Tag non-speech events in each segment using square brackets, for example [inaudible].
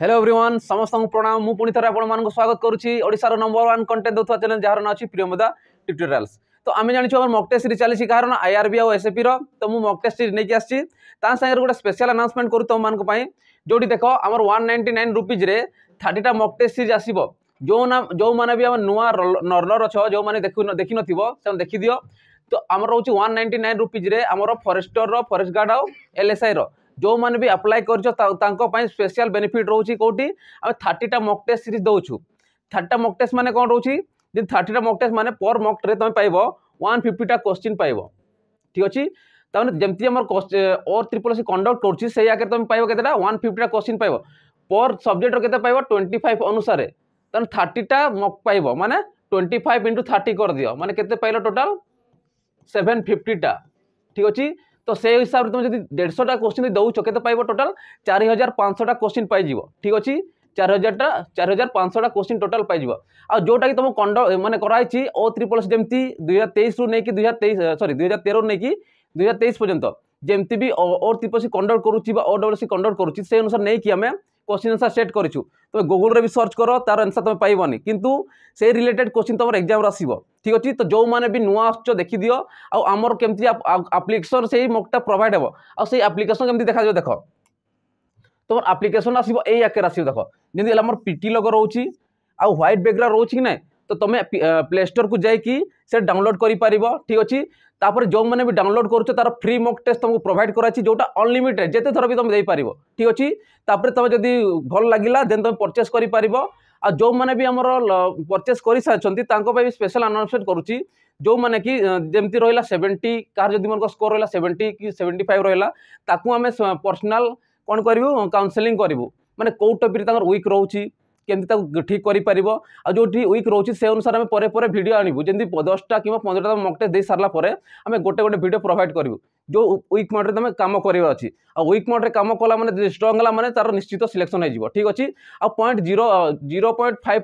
Hello everyone সমস্ত প্রণাম মু পুঁ থে আপনার স্বাগত করছি ওড়শার নম্বর ওয়ান কন্টেন্ট দেওয়া চ্যানেল যার নাম আছে প্রিয়মদা টিউটোরিয়ালস তো আমি জাঁচু আমার মক টেস্ট চালছি কারণ আইআরবি আও র তো মু মক টেস্ট নিয়ে আসছি তা সাথে গোটে স্পেশাল আনাউন্সমেন্ট করু তোমাদের যেটি দেখ আমার ওয়ান নাইনটি নাইন রুপিজে থার্টিটা মক টেস্ট সিরিজ আসব যে মানে বি ଯେଉଁମାନେ ବି ଆମେ ନୂଆ ନର୍ନର ଅଛ ଯେଉଁମାନେ ଦେଖିନଥିବ ସେମାନେ ଦେଖିଦିଅ ତ ଆମର ହେଉଛି ୱାନ୍ ନାଇଣ୍ଟି ନାଇନ୍ ରୁପିଜ୍ରେ ଆମର ଫରେଷ୍ଟରର ଫରେଷ୍ଟ ଗାର୍ଡ଼ ଆଉ ଏଲ୍ଏସ୍ଆଇର जो मैंने भी अप्लाय कर स्पेशल बेनिफिट रोच कौटी आम थर्टा मक टेस्ट सीरीज दौ थर्टा मक टेस्ट मैंने कौन रोचे जो थर्टा मक टेस्ट मैंने पर मक टे तुम पाइब वन फिफ्टीटा क्वेश्चन पाइब ठीक अच्छे तमें जमी आम और ट्रिपल सी कंडक्ट कर आगे तुम पाइब के वन फिफ्टा क्वेश्चन पाइब पर सब्जेक्टर के ट्वेंटी फाइव अनुसार तुम थर्टा मक पाइब मैंने ट्वेंटी फाइव इंटु थर्ट कर दि मैंने के टोटाल सेभेन फिफ्टीटा ठीक अच्छे তো সেই হিসাবে তুমি যদি দেড়শোটা কোশ্চিন দৌছ কেতে পাইব টোটাল চারি হাজার পাঁচশোটা কোশ্চিন পাইযিব ঠিক আছে চারি হাজারটা চারি হাজার পাঁচশোটা কোশ্চিন টোটাল পাইযিব আর যেটা কি তুমি কন্ড মানে করা করাহোইছি ও ত্রিপল এস যেমতি দুই হাজার তেইশরু নেই দুই হাজার তেইশ সরি দুই হাজার তেরো নেই দুই হাজার তেইশ পর্যন্ত যেমতি বি ও ত্রিপল সি কন্ডক্ট করুছি বা ও ডবল সি কন্ডক্ট করুছি সেই অনুসারে নেই কি আমি কোশ্চিন আনসার সেট করছু তুমি গুগলরে বি সর্চ কর তার আনসার তুমি পাইবনি কিন্তু সেই রিলেটেড কোশ্চিন তোমার এক্সামর আসব ঠিক আছে তো যে বি নূয়া আসছ দেখিদিও আমার কেমতি আপ্লিকেসন সেই মকটা প্রোভাইড হব সেই আপ্লিকেসন কেমতি দেখা দেখ তোমার আপ্লিকেসন আসব এই আকারে আসব দেখ যেমন হল আমার পিটি লগ রয়েছে আউ হোয়াইট ব্যাকগ্রাউন্ড রয়েছে কি না তো তুমি প্লে স্টোর কু যাই সে ডাউনলোড করে পার ঠিক আছে তাপরে ଯେଉଁମାନେ ବି ଡାଉନଲୋଡ଼ କରୁଛ ତାର ଫ୍ରି ମକ୍ ଟେଷ୍ଟ ତୁମକୁ ପ୍ରୋଭାଇଡ଼ କରାଯାଇଛି ଯେଉଁଟା ଅନଲିମିଟେଡ଼ ଯେତେ ଥର ବି ତୁମେ ଦେଇପାରିବ ଠିକ୍ ଅଛି ତାପରେ ତୁମେ ଯଦି ଭଲ ଲାଗିଲା ଦେନ୍ ତୁମେ ପରଚେସ୍ କରିପାରିବ ଆଉ ଯେଉଁମାନେ ବି ଆମର ପରଚେସ୍ କରିସାରିଛନ୍ତି ତାଙ୍କ ପାଇଁ ବି ସ୍ପେଶାଲ ଆନାଉନ୍ସମେଣ୍ଟ କରୁଛି ଯେଉଁମାନେ କି ଯେମିତି ରହିଲା ସେଭେଣ୍ଟି କାହାର ଯଦି ମୋର ସ୍କୋର ରହିଲା ସେଭେଣ୍ଟି କି ସେଭେଣ୍ଟି ଫାଇଭ୍ ରହିଲା ତାକୁ ଆମେ ପର୍ସନାଲ କ'ଣ କରିବୁ କାଉନସେଲିଂ କରିବୁ ମାନେ କେଉଁ ଟପିକ୍ ତାଙ୍କର ୱିକ୍ ରହୁଛି কেমি তাকে ঠিক করে পাব আউটি উইক রয়েছে সে অনুসারে আমি পরে পরে ভিডিও আনবু যেমনি দশটা কিংবা পনেরোটা মকটে দিয়ে সারা পরে আমি গোটে গোটে ভিডিও প্রোভাইড করবু যে উইক মোড্রে তুমি কাম করা অছি আইক মোড্রে কাম কলা মানে স্ট্রং হল মানে তার নিশ্চিত সিলেকশন হয়ে যাব ঠিক আছে আয়েন্ট zero zero point five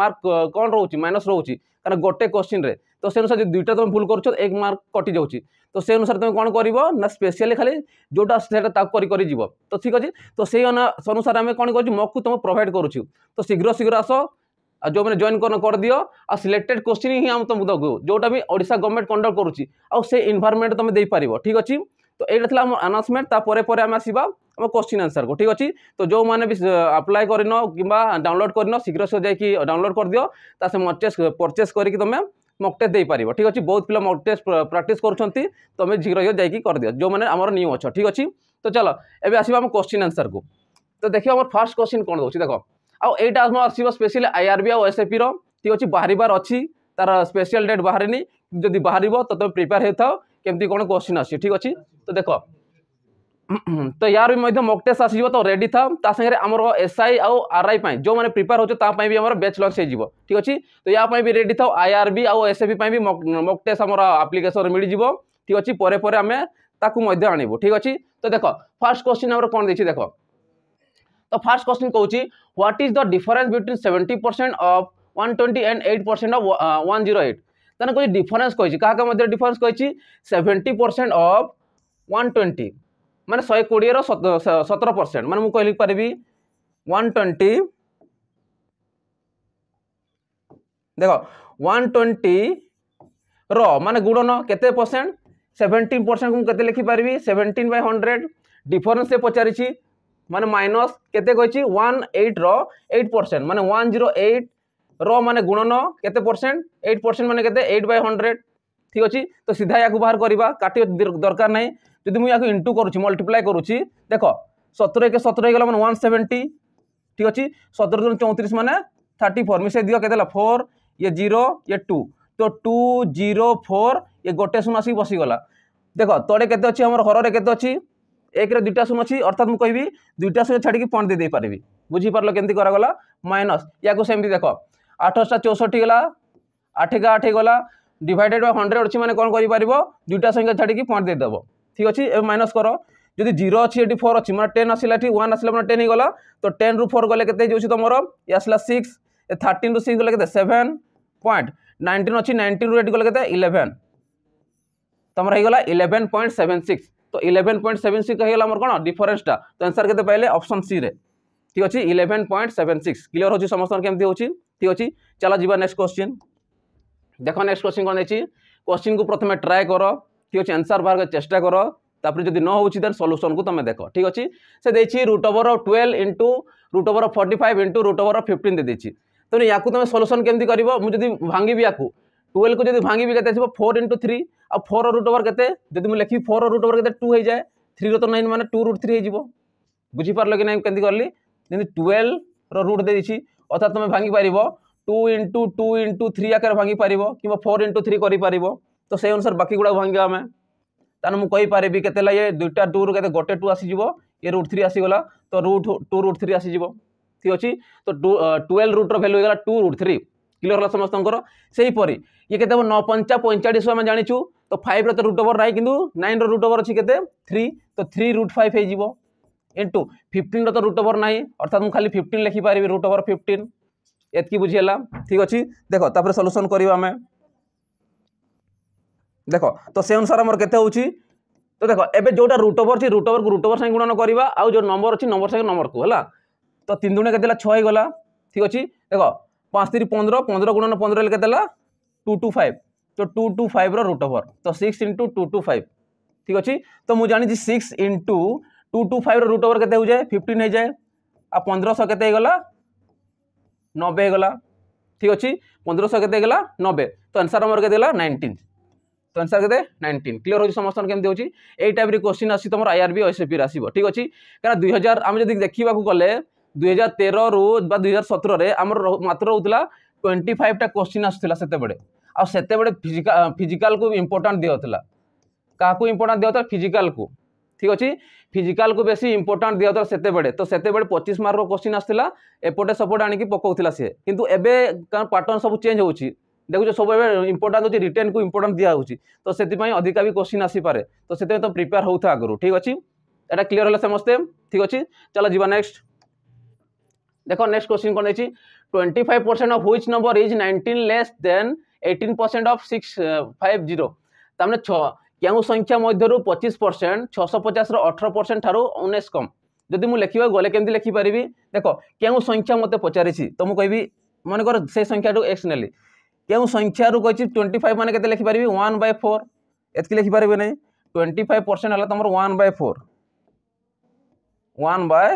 mark কম রয়েছে মাইনস রয়েছে কারণ গোটে কোশ্চিন্রে তো সে অনুসারে দুইটা তুমি ভুল করছো এক মার্ক কটি যাচ্ছে তো সেই অনুসারে তুমি କ'ଣ କରିବ ନା ସ୍ପେସିଆଲି ଖାଲି ଯେଉଁଟା ସେଇଟା ତାକୁ କରି କରି ଯିବ ତ ଠିକ୍ ଅଛି ତ ସେଇ ଅନୁସାରେ ଆମେ କ'ଣ କରୁଛୁ ମକ୍କୁ ତୁମେ ପ୍ରୋଭାଇଡ଼ କରୁଛୁ ତ ଶୀଘ୍ର ଶୀଘ୍ର ଆସ ଆଉ ଯେଉଁମାନେ ଜଏନ୍ କରିଦିଅ ଆଉ ସିଲେକ୍ଟେଡ୍ କୋଶ୍ଚିନ୍ ହିଁ ଆମେ ତୁମକୁ ଦେବୁ ଯେଉଁଟା ବି ଓଡ଼ିଶା ଗଭର୍ଣ୍ଣମେଣ୍ଟ କଣ୍ଡକ୍ଟ କରୁଛି ଆଉ ସେ ଇନ୍ଭାରମେଣ୍ଟ ତୁମେ ଦେଇପାରିବ ଠିକ୍ ଅଛି ତ ଏଇଟା ଥିଲା ଆମ ଆନାଉନ୍ସମେଣ୍ଟ ତାପରେ ପରେ ଆମେ ଆସିବା ଆମ କୋଶ୍ଚିନ୍ ଆନ୍ସର୍କୁ ଠିକ୍ ଅଛି ତ ଯେଉଁମାନେ ବି ଆପ୍ଲାଏ କରିନ କିମ୍ବା ଡାଉନଲୋଡ଼ କରିନ ଶୀଘ୍ର ଶୀଘ୍ର ଯାଇକି ଡାଉନଲୋଡ଼ କରିଦିଅ ତା ସେ ପରଚେସ୍ କରିକି ତୁମେ মক টেস্ট ଦେଇପାରିବ ঠিক ଅଛି ବହୁତ ପିଲା ମକ୍ ଟେଷ୍ଟ ପ୍ରାକ୍ଟିସ୍ କରୁଛନ୍ତି ତୁମେ ଶୀଘ୍ର ଶୀଘ୍ର ଯାଇକି କରିଦିଅ ଯେଉଁମାନେ ଆମର ନ୍ୟୁ ଅଛ ଠିକ୍ ଅଛି ତ ଚାଲ ଏବେ ଆସିବା ଆମ କୋଶ୍ଚିନ୍ ଆନ୍ସର୍କୁ ତ ଦେଖିବା ଆମର ଫାର୍ଷ୍ଟ କୋଶ୍ଚିନ୍ କ'ଣ ଦେଉଛି ଦେଖ ଆଉ ଏଇଟା ଆମର ଆସିବ ସ୍ପେସିଆଲି ଆଇଆର୍ବି ଆଉ ଏସ୍ଏପିର ଠିକ୍ ଅଛି ବାହାରିବାର ଅଛି ତାର ସ୍ପେସିଆଲ ଡେଟ୍ ବାହାରିନି ଯଦି ବାହାରିବ ତ ତୁମେ ପ୍ରିପେୟାର ହେଇଥାଅ କେମିତି କ'ଣ କୋଶ୍ଚିନ୍ ଆସୁଛି ଠିକ୍ ଅଛି ତ ଦେଖ तो यार भी मध्य टेस्ट आसीज तो रेडी था ता आम एस आई आउ आरआई पाई जो मैंने प्रिपेयर होचे भी आम बैच लंच हो ठीक अच्छे तो या भी रेडी था आईआरबी आउ एसएबी भी मॉक टेस्ट आम आप्लिकेसन मिल जाव ठीक अच्छे पर पर आम ताकू ठीक अच्छे तो देख फास्ट क्वेश्चन आम कौन देखिए देख तो फास्ट क्वेश्चन कौन what is the difference between seventy percent of one twenty and eight percent of one zero eight तेनाली डिफरेन्स कही क्या क्या डिफरेन्स कही seventy percent of one twenty ମାନେ ଶହେ କୋଡ଼ିଏର ସତର ପରସେଣ୍ଟ ମାନେ ମୁଁ କହିଲି ପାରିବି ୱାନ୍ ଟ୍ୱେଣ୍ଟି ଦେଖ ୱାନ୍ ଟ୍ୱେଣ୍ଟିର ମାନେ ଗୁଣନ କେତେ ପରସେଣ୍ଟ ସେଭେଣ୍ଟିନ୍ ପରସେଣ୍ଟକୁ ମୁଁ କେତେ ଲେଖିପାରିବି ସେଭେଣ୍ଟିନ୍ ବାଇ ହଣ୍ଡ୍ରେଡ଼ ଡିଫରେନ୍ସ ସେ ପଚାରିଛି ମାନେ ମାଇନସ୍ କେତେ କହିଛି ୱାନ୍ ଏଇଟ୍ର ଏଇଟ୍ ପରସେଣ୍ଟ ମାନେ ୱାନ୍ ଜିରୋ ଏଇଟ୍ର ମାନେ ଗୁଣନ କେତେ ପରସେଣ୍ଟ ଏଇଟ୍ ପରସେଣ୍ଟ ମାନେ କେତେ ଏଇଟ୍ ବାଇ ହଣ୍ଡ୍ରେଡ଼ ঠিক ଅଛି তো সিধা ইয়াকে বাহার করা কাটি দরকার নাই যদি মু ইয়াকে ইন্টু করুছি মল্টিপ্লাই করুছি দেখ সতেরো একে সতেরো হয়ে গেল মানে ওয়ান সেভেন্টি ঠিক আছে সতেরো দুই চৌত্রিশ মানে থার্টি ফোর মিশাই দিও কেতে ফোর ইয়ে জিরো ইয়ে টু তো টু জিরো ফোর ইয়ে গোটে শূন্য আসি বসিগলা দেখ তড়ে কেতে অছি আমার হরের কেতে অছি একরে দুইটা শূন্য অছি অর্থাৎ মু কইবি দুইটা শূন্য ছাড়িকি পয়েন্ট দিয়ে পারিবি বুঝি পারল কেমতি করাগলা মাইনস ইয়াকু সেমতি দেখ আঠশটা চৌষট্টি গলা আঠ একা আঠ গলা ডিভাইডেড বাই হন্ড্রেড অছি মানে কোণ করিপার দুইটা সংখ্যা ছাড়িকি পয়েন্ট দিয়ে দেব ঠিক আছে এ মাইনস কর যদি জিরো অছি এটি ফোর অছি মানে টেন আসলে এটি ওয়ান আসলে মানে টেন হয়ে তো টেন রু ফোর গলে কেতে যাচ্ছি তোমার ই আসলা সিক্স এ থার্টিন রু সিক্স গলে কেতে সেভেন পয়েন্ট নাইনটিন অছি নাইনটিন রু এটি গলে কেতে ইলেভেন তোমার হয়ে গলা ইলেভেন পয়েন্ট সেভেন সিক্স তো ইলেভেন পয়েন্ট সেভেন সিক্স হয়ে গেল আমার কোণ ডিফরেন্সটা তো আনসার কেতে পাইলে অপশন সি রে ঠিক আছে eleven point seven six clear হচ্ছে সমস্ত কেমতি হচ্ছে ঠিক আছে চলো যা নেক্সট কোশ্চিন দেখ নেক্সট কোশ্চিন কোণ দিয়েছি কোশ্চিন কু প্রথমে ট্রাই কর ঠিক আছে আনসার বাহার চেষ্টা কর তাপরে যদি ন হচ্ছে দেন সলুসন কু তুমি দেখ ঠিক আছে সে দিয়েছি root over of twelve into root over of forty five into root over of fifteen দিয়ে দিয়েছি তেমন ইয়াকু তুমি সলুসন কেমি করব মু যদি ভাঙ্গিবি ইয়াকু টুয়েলভকে যদি ভাঙ্গিবি কেতে আসব ফোর ইন্টু থ্রি আর ফোর রুট ওভর কেতে যদি মু লেখি ফোর রুট ওভর কেতে টু হয়ে যায় থ্রির তো নাইন মানে টু রুট থ্রি হয়ে যাব বুঝিপারল কি না কেমি কলি যেমনি টুয়েলভর রুট দিয়ে দিয়েছি অর্থাৎ তুমি ভাঙ্গি পারিব two into two into three আকারে ভাঙ্গি পারিব কিংবা ফোর ইন্টু থ্রি করিপারিব तो से अनुसार बाकी गुड़ा भांगे आम तुम कहीपरि के दुईटा टूर के गोटे टू आस रुट थ्री आसगला तो रुट टू रुट थ्री आसीज ठीक अच्छे तो टुवेल्व रुट्र भैल्यू होगा टू रुट थ्री क्लीयर होगा समस्त से हीपरी ये के पंचा पैंचाश आम जाचु तो फाइव रो रुट ओवर ना कि नाइन रुट ओवर अच्छी के थ्री तो थ्री रुट फाइव हो इंटु फिफ्टन रो रुट ओवर ना अर्थात मुझे खाली फिफ्टन लिखिपारि रुट ओवर फिफ्टन एतक बुझीला ठीक अच्छे देख तापर सल्यूसन करें দেখ তো সে অনুসারে আমার কেতে হচ্ছে তো দেখ এবে যেটা রুট ওভর অছি রুট ওভরকে রুট ওভর সাথে গুণন করা আউ যে নম্বর অছি নম্বর সাথে নম্বরকু হল তো তিন দুণে কেতে ছ হয়ে গলা ঠিক আছে দেখ পাঁচ তিরি পনেরো পনেরো গুণন পনেরো হলে কেতে টু টু ফাইভ তো টু টু ফাইভর রুট ওভর তো six into two two five ঠিক আছে তো মু জানিছি সিক্স ইন্টু টু টু ফাইভর রুট ওভর কেতে হয়ে যায় ফিফটিন হয়ে যায় আর পনেরোশো কেতে হয়ে গলা নবে হয়ে গলা ঠিক আছে পনেরোশো কেতে হয়ে গলা নবে তো আনসার আমার কেতে গলা নাইনটিন তো ଆନ୍ସର୍ କେତେ ନାଇଣ୍ଟିନ୍ କ୍ଲିୟର୍ ହେଉଛି ସମସ୍ତଙ୍କର କେମିତି ହେଉଛି ଏଇ ଟାଇପ୍ର କୋଶ୍ଚିନ୍ ଆସି ତୁମର ଆଇଆର୍ବି ଏସ୍ଏପିରେ ଆସିବ ଠିକ୍ ଅଛି କାରଣ ଦୁଇ ହଜାର ଆମେ ଯଦି ଦେଖିବାକୁ ଗଲେ ଦୁଇ ହଜାର ତେରରୁ ବା ଦୁଇ ହଜାର ସତରରେ ଆମର ମାତ୍ର ରହୁଥିଲା ଟ୍ୱେଣ୍ଟି ଫାଇଭଟା କୋଶ୍ଚିନ୍ ଆସୁଥିଲା ସେତେବେଳେ ଆଉ ସେତେବେଳେ ଫିଜିକା ଫିଜିକାଲ୍କୁ ଇମ୍ପୋର୍ଟାଣ୍ଟ ଦିଆହେଉଥିଲା କାହାକୁ ଇମ୍ପୋର୍ଟାଣ୍ଟ ଦିଆହେଉଥିଲା ଫିଜିକାଲ୍କୁ ঠিক আছে ফিজিকালকু বেশি ইম্পর্টাট দিয়া হতো সেতবে তো সেতবে পঁচিশ মার্কর কোশ্চিন আসছিল এপটে সেপটে আনিকি পকাউলা সি কিন্তু এবে কারণ প্যাটর্ন সব চেঞ্জ হচ্ছে দেখুছ সবুবে ইম্পর্টান্ট হচ্ছে রিটেন কু ইম্পর্টান্ট দিয়া হচ্ছে তো সেপাই অধিকা বি কোশ্চিন আসিপরে তো সেপাই তো প্রিপেয়ার হোথা আগর ঠিক আছে এটা ক্লিয়ার হলে সমস্ত ঠিক আছে চলো যা নেক্সট দেখ নেক্সট কোশ্চিন কোণ হয়েছি twenty five percent of which number is nineteen less than eighteen percent of six five zero তার ছ কেউ সংখ্যা মধ্যে পঁচিশ পরসেন্ট ছশো পচাশর অঠর পরসেন্ট ঠার উনিশ কম যদি মু লেখা গলে কেমি লেখিপারি দেখ কেউ সংখ্যা মতো পচারিছি তো মু মনে কর সেই সংখ্যাটু এক্স নেলি কেউ সংখ্যার কী টোয়েন্টি ফাইভ মানে কেতে লিখিপারি ওয়ান বাই ফোর এতকি লিখিপারি না টোয়েন্টি ফাইভ পরসেন্ট হল তোমার one by four one by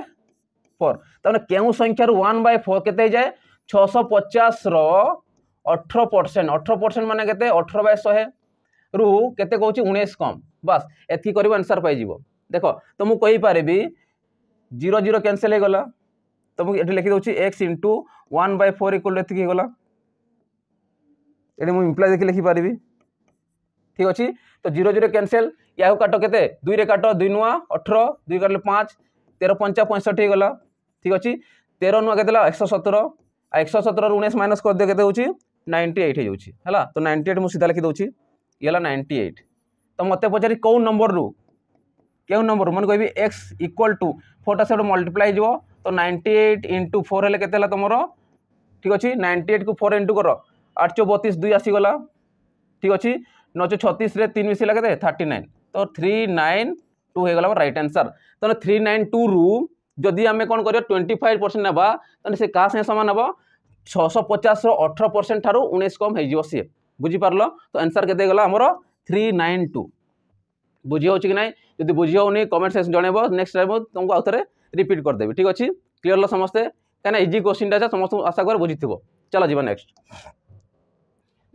four তাহলে কেউ সংখ্যার ওয়ান বাই ফোর কেতে যায় ছশ পচাশর অঠর পরসেন্ট অঠর পরসেন্ট মানে কেতে অঠর বাই শহে রু কেতে কৌছি উনিশ কম বাস এতকি করব আনসার পাইযিব দেখ তো মু কইপারিবি জিরো জিরো ক্যানসেল হয়ে গলা তো মু এটি লিখি দেছি x into one by four equal এতকি হয়ে গলা এটি মু ইমপ্লাই দেখি লিখিপারি ঠিক অছি তো জিরো জিরো ক্যানসেল ইয়াকে কাট কেতে দুইরে কাট দুই নুয়া অঠর দুই কাটলে পাঁচ তের পঞ্চা পঁয়ষঠি হয়ে গেল ঠিক অছি তের নুয়া কেতে একশো সতর আর একশো সতের উনিশ মাইনস করে দিয়ে কেতে হচ্ছে নাইনটি এইট হয়ে যাচ্ছে হল তো নাইনটি এইট মু সিধা লিখি দেছি ইয়ে হল নাইনটি এইট তো মতো পচারি কেউ নম্বরু কেউ নম্বর মানে কবি এক্স ইকুয়াল টু ফোরটা সেটা মল্টিপ্লাই যাব তো নাইনটি এইট ইন্টু ফোর হলে কেতে হল তোমার ঠিক আছে নাইনটি এইট কু ফোর ইন্টু কর আটশো বতিশ দুই আসিগলা ঠিক অছি নশো ছতিশে তিন মিশিলা কেতে থার্টি নাইন তো থ্রি নাইন টু হয়ে গলা রাইট আনসার তাহলে থ্রি নাইন টু রু যদি আমি কোণ করিবা টোয়েন্টি ফাইভ পরসেন্ট নেবা তাহলে সে কাহ সাথে সমান হব ছশ পচাশ অঠর পরসেন্ট ঠার উনিশ কম হয়ে যাব সি বুঝিপারল তো আনসার কেতে গলা আমার থ্রি নাইন টু বুঝি হচ্ছে কি না যদি বুঝি হোনি কমেন্ট সেকশন জনাইব নেক্সট টাইম তোমাকে আউথরে রিপিট করেদেবি ঠিক আছে ক্লিয়ার হল সমস্তে কেন ইজি কোশ্চিনটা আছে সমস্ত আশা করে বুঝিথিব চল যা নেক্সট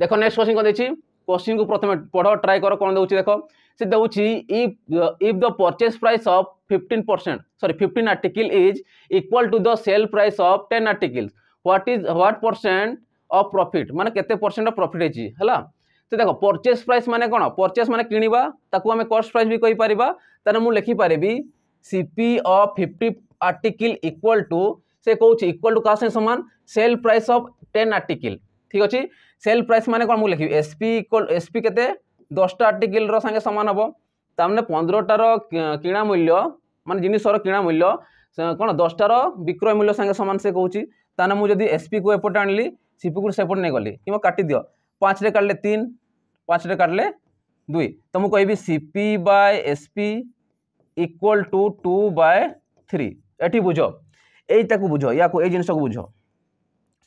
देख नेक्स्ट क्वेश्चन कौन देखिए क्वेश्चन को प्रथम पढ़ ट्राए कर कौन दूसरी देख से देखिए if if the purchase price of fifteen percent sorry fifteen article is equal to the sale price of ten article what is what percent of profit मैंने केसेंट अफ प्रफिट है तो देख परचेज प्राइस मैंने कौन परचेज मैंने किणवाक आम cost price भी कहींपर तेरे मुझे लिखिपारि CP of fifty article equal to से कौच इक्वाल टू का सामान sale price of ten article ঠিক আছে সেল প্রাইস মানে কোণ মু লিখি এসপি এসপি কেতে দশটা আর্টিকলর সাথে সমান হব তার মানে পনেরোটার কিণা মূল্য মানে জিনিসর কিণা মূল্য কোণ দশটার বিক্রয় মূল্য সাথে সমান সে কৌছি তাহলে যদি এসপি কু এপটে আনলি সিপি কু সেপটে নিয়ে গলি কিংবা কাটি দিও পাঁচরে কাটলে তিন পাঁচরে কাটলে দুই তো মু কবি CP by SP equal to two by three এটি বুঝ এইটাকে বুঝ ইয়াকে এই জিনিসটাকে বুঝ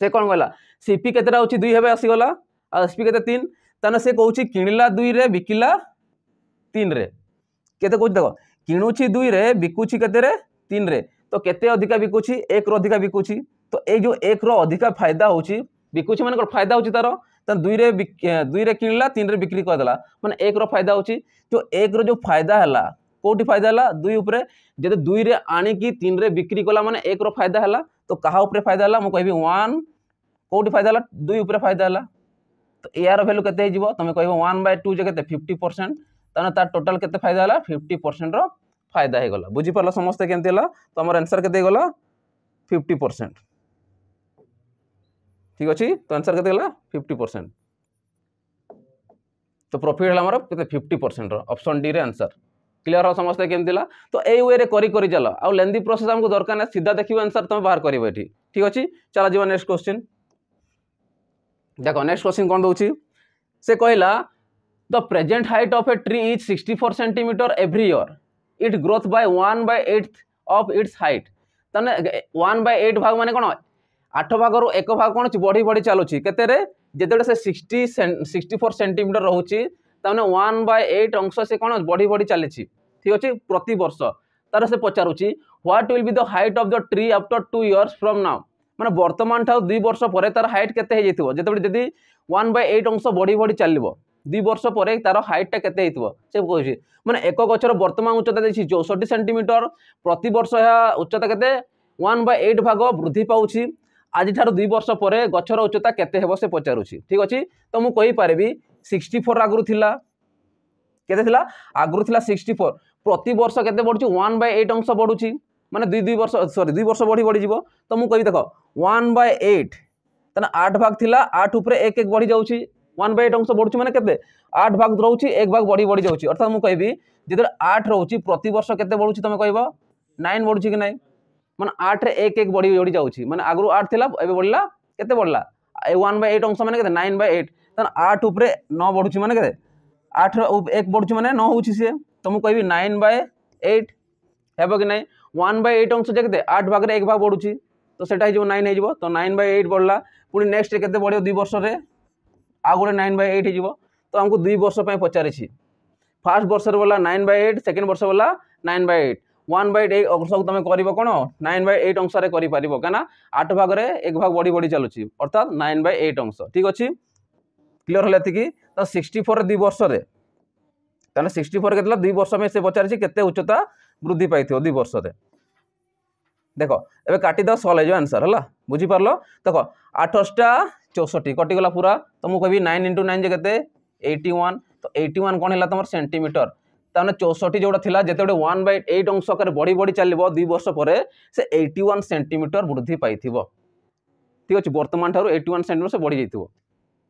সে কোণ কহিলা सीपी के दुई हे आसीगला आसपी के तीन तेना से कौच किणला दुई रे बिकला तीन रे के कौच देख किणुच दुई रे बिकुच केन रे तो कैसे अधिका बिकुच एक रो अधिका बिकुच तो ये जो एक रो अधिका फायदा हो बिकुच मान फायदा हो रो दुई रे दुई रे किणला तीन रे बिक्री करदेला मैंने एक रो फायदा हो जो एक रो जो फायदा है कौट फायदा है दुई उपर जो दुई रे आन रे बिक्री कला मैंने एक रो फायदा है तो क्या फायदा है मुझे वन কোটি ফায়দা হল দুই উপরে ফায়দা হল তো এর ভ্যালু কেতে হয়ে তুমি কহ ওয়ান বাই টু যে কেতে ফিফটি পরসেন্ট তাহলে তার টোটাল কেতে ফায়দা হল ফিফটি পরসেন্টর ফায়দা হয়ে গলা বুঝিপার সমস্তে কেমতি হল তোমার আনসার কেতে গলা ফিফটি পরসেন্ট ঠিক আছে তো আনসার কেতে গলা ফিফটি পরসেন্ট তো প্রফিট হল আমার কেতে ফিফটি পরসেন্টর অপশন ডি রে আনসার क्लीयर हो समस्त केमती तो यही वे करी करी चल आउ लेंदी प्रोसेस आमको दरकार ना सीधा देखिए आंसर तुम बाहर कर ठीक अच्छे चल जावा नेक्स्ट क्वेश्चन ଦେଖ ନେକ୍ସଟ କ୍ୱେଶ୍ଚିନ୍ କ'ଣ ଦେଉଛି ସେ କହିଲା the present height of a tree is sixty four centimetre every year it growth by one by eight of its height ତାମାନେ ୱାନ୍ ବାଇ ଏଇଟ୍ ଭାଗ ମାନେ କ'ଣ ଆଠ ଭାଗରୁ ଏକ ଭାଗ କ'ଣ ଅଛି ବଢ଼ି ବଢ଼ି ଚାଲୁଛି କେତେରେ ଯେତେବେଳେ ସେ ସିକ୍ସଟି ସିକ୍ସଟି ଫୋର୍ ସେଣ୍ଟିମିଟର ରହୁଛି ତାମାନେ ୱାନ୍ ବାଇ ଏଇଟ୍ ଅଂଶ ସେ କ'ଣ ବଢ଼ି ବଢ଼ି ଚାଲିଛି ଠିକ୍ ଅଛି ପ୍ରତିବର୍ଷ ତାର ସେ ପଚାରୁଛି what will be the height of the tree after two years from now ମାନେ ବର୍ତ୍ତମାନ ଠାରୁ ଦୁଇ ବର୍ଷ ପରେ ତାର ହାଇଟ୍ କେତେ ହେଇଯାଇଥିବ ଯେତେବେଳେ ଯଦି ୱାନ୍ ବାଇ ଏଇଟ୍ ଅଂଶ ବଢ଼ି ବଢ଼ି ଚାଲିବ ଦୁଇ ବର୍ଷ ପରେ ତାର ହାଇଟ୍ଟା କେତେ ହେଇଥିବ ସେ କହୁଛି ମାନେ ଏକ ଗଛର ବର୍ତ୍ତମାନ ଉଚ୍ଚତା ଦେଇଛି ଚଉଷଠି ସେଣ୍ଟିମିଟର ପ୍ରତି ବର୍ଷ ଏହା ଉଚ୍ଚତା କେତେ ୱାନ୍ ବାଇ ଏଇଟ୍ ଭାଗ ବୃଦ୍ଧି ପାଉଛି ଆଜିଠାରୁ ଦୁଇ ବର୍ଷ ପରେ ଗଛର ଉଚ୍ଚତା କେତେ ହେବ ସେ ପଚାରୁଛି ଠିକ୍ ଅଛି ତ ମୁଁ କହିପାରିବି ସିକ୍ସଟି ଫୋର୍ ଆଗରୁ ଥିଲା କେତେ ଥିଲା ଆଗରୁ ଥିଲା ସିକ୍ସଟି ଫୋର୍ ପ୍ରତି କେତେ ବଢ଼ୁଛି ୱାନ୍ ବାଇ ଏଇଟ୍ ଅଂଶ ବଢ଼ୁଛି মানে দুই দুই বর্ষ সরি দুই বর্ষ বড়ি বড়ি যাব তো মু কবি দেখো ওয়ান বাই এইট তাহলে আট ভাগ লা আট উপরে এক এক বড়ি যাচ্ছি ওয়ান বাই এইট অংশ বড়ুছি মানে কেতে আট ভাগ রয়েছে এক ভাগ বড়ি বড়ি যাচ্ছি অর্থাৎ মু কবি যেত আট রয়েছে প্রতবর্ষ কেতে বড়ুছি তুমি কব নাইন বড়ুছি কি নাই মানে আটরে এক এক বড়ি বড়ি যাচ্ছি মানে আগর আট লা এবে বড়লা কেতে বড়লা ওয়ান বাই এইট অংশ মানে কেতে নাইন বাই এইট তাহলে আট উপরে ন বড়ুছি মানে কেতে আট এক বড়ুছি মানে ন হচ্ছে সি তো মু কবি নাইন বাই এইট হব কি নাই ওয়ান বাই এইট অংশটা কেতে আট ভাগরে এক ভাগ বড়ুছি তো সেটা হয়ে নাইন হয়ে তো নাইন বাই এইট বড়লা পুঁ নেক্সট কেতে বড় দুই বর্ষরে আউ গোটে নাইন বাই এইট হয়ে তো আমি দুই বর্ষ পাই পচারিছি ফার্স্ট বর্ষের বলা নাইন বাই এইট সেকেন্ড বর্ষ বলা nine by eight one by eight এই অংশকে তুমি করব কোণ নাইন বাই এইট অংশরে করে কেনা আট ভাগরে এক ভাগ বড়ি বড়ি চালুছি অর্থাৎ নাইন বাই এইট অংশ ঠিক আছে ক্লিয়ার হলে এতিকি তো সিক্সটি ফোর দুই বর্ষরে তাহলে সিক্সটি ফোর কেতলা দুই বর্ষ সে পচারিছি কেতে উচ্চতা বৃদ্ধি পাই দুই বর্ষরে দেখ এবার কাটিদ সল হয়ে আনসর হল বুঝিপারল দেখ আঠশটা চৌষটি কটিগলা পুরা তো মু কবি নাইন ইন্টু নাইন যে কেতে এইটি ওয়ান তো এইটি ওয়ান কোণ হল তোমার সেটিমিটর তাহলে চৌষটি যেটা লা যেতবে ওয়ান বাই এইট অংশ আকারে বড়ি বড়ি চালিব দুই বর্ষ পরে সে এইটি ওয়ান সেটিমিটর বৃদ্ধি পাই ঠিক আছে বর্তমান ঠার এইটি ওয়ান সেটিমিটর সে বড়ি যাই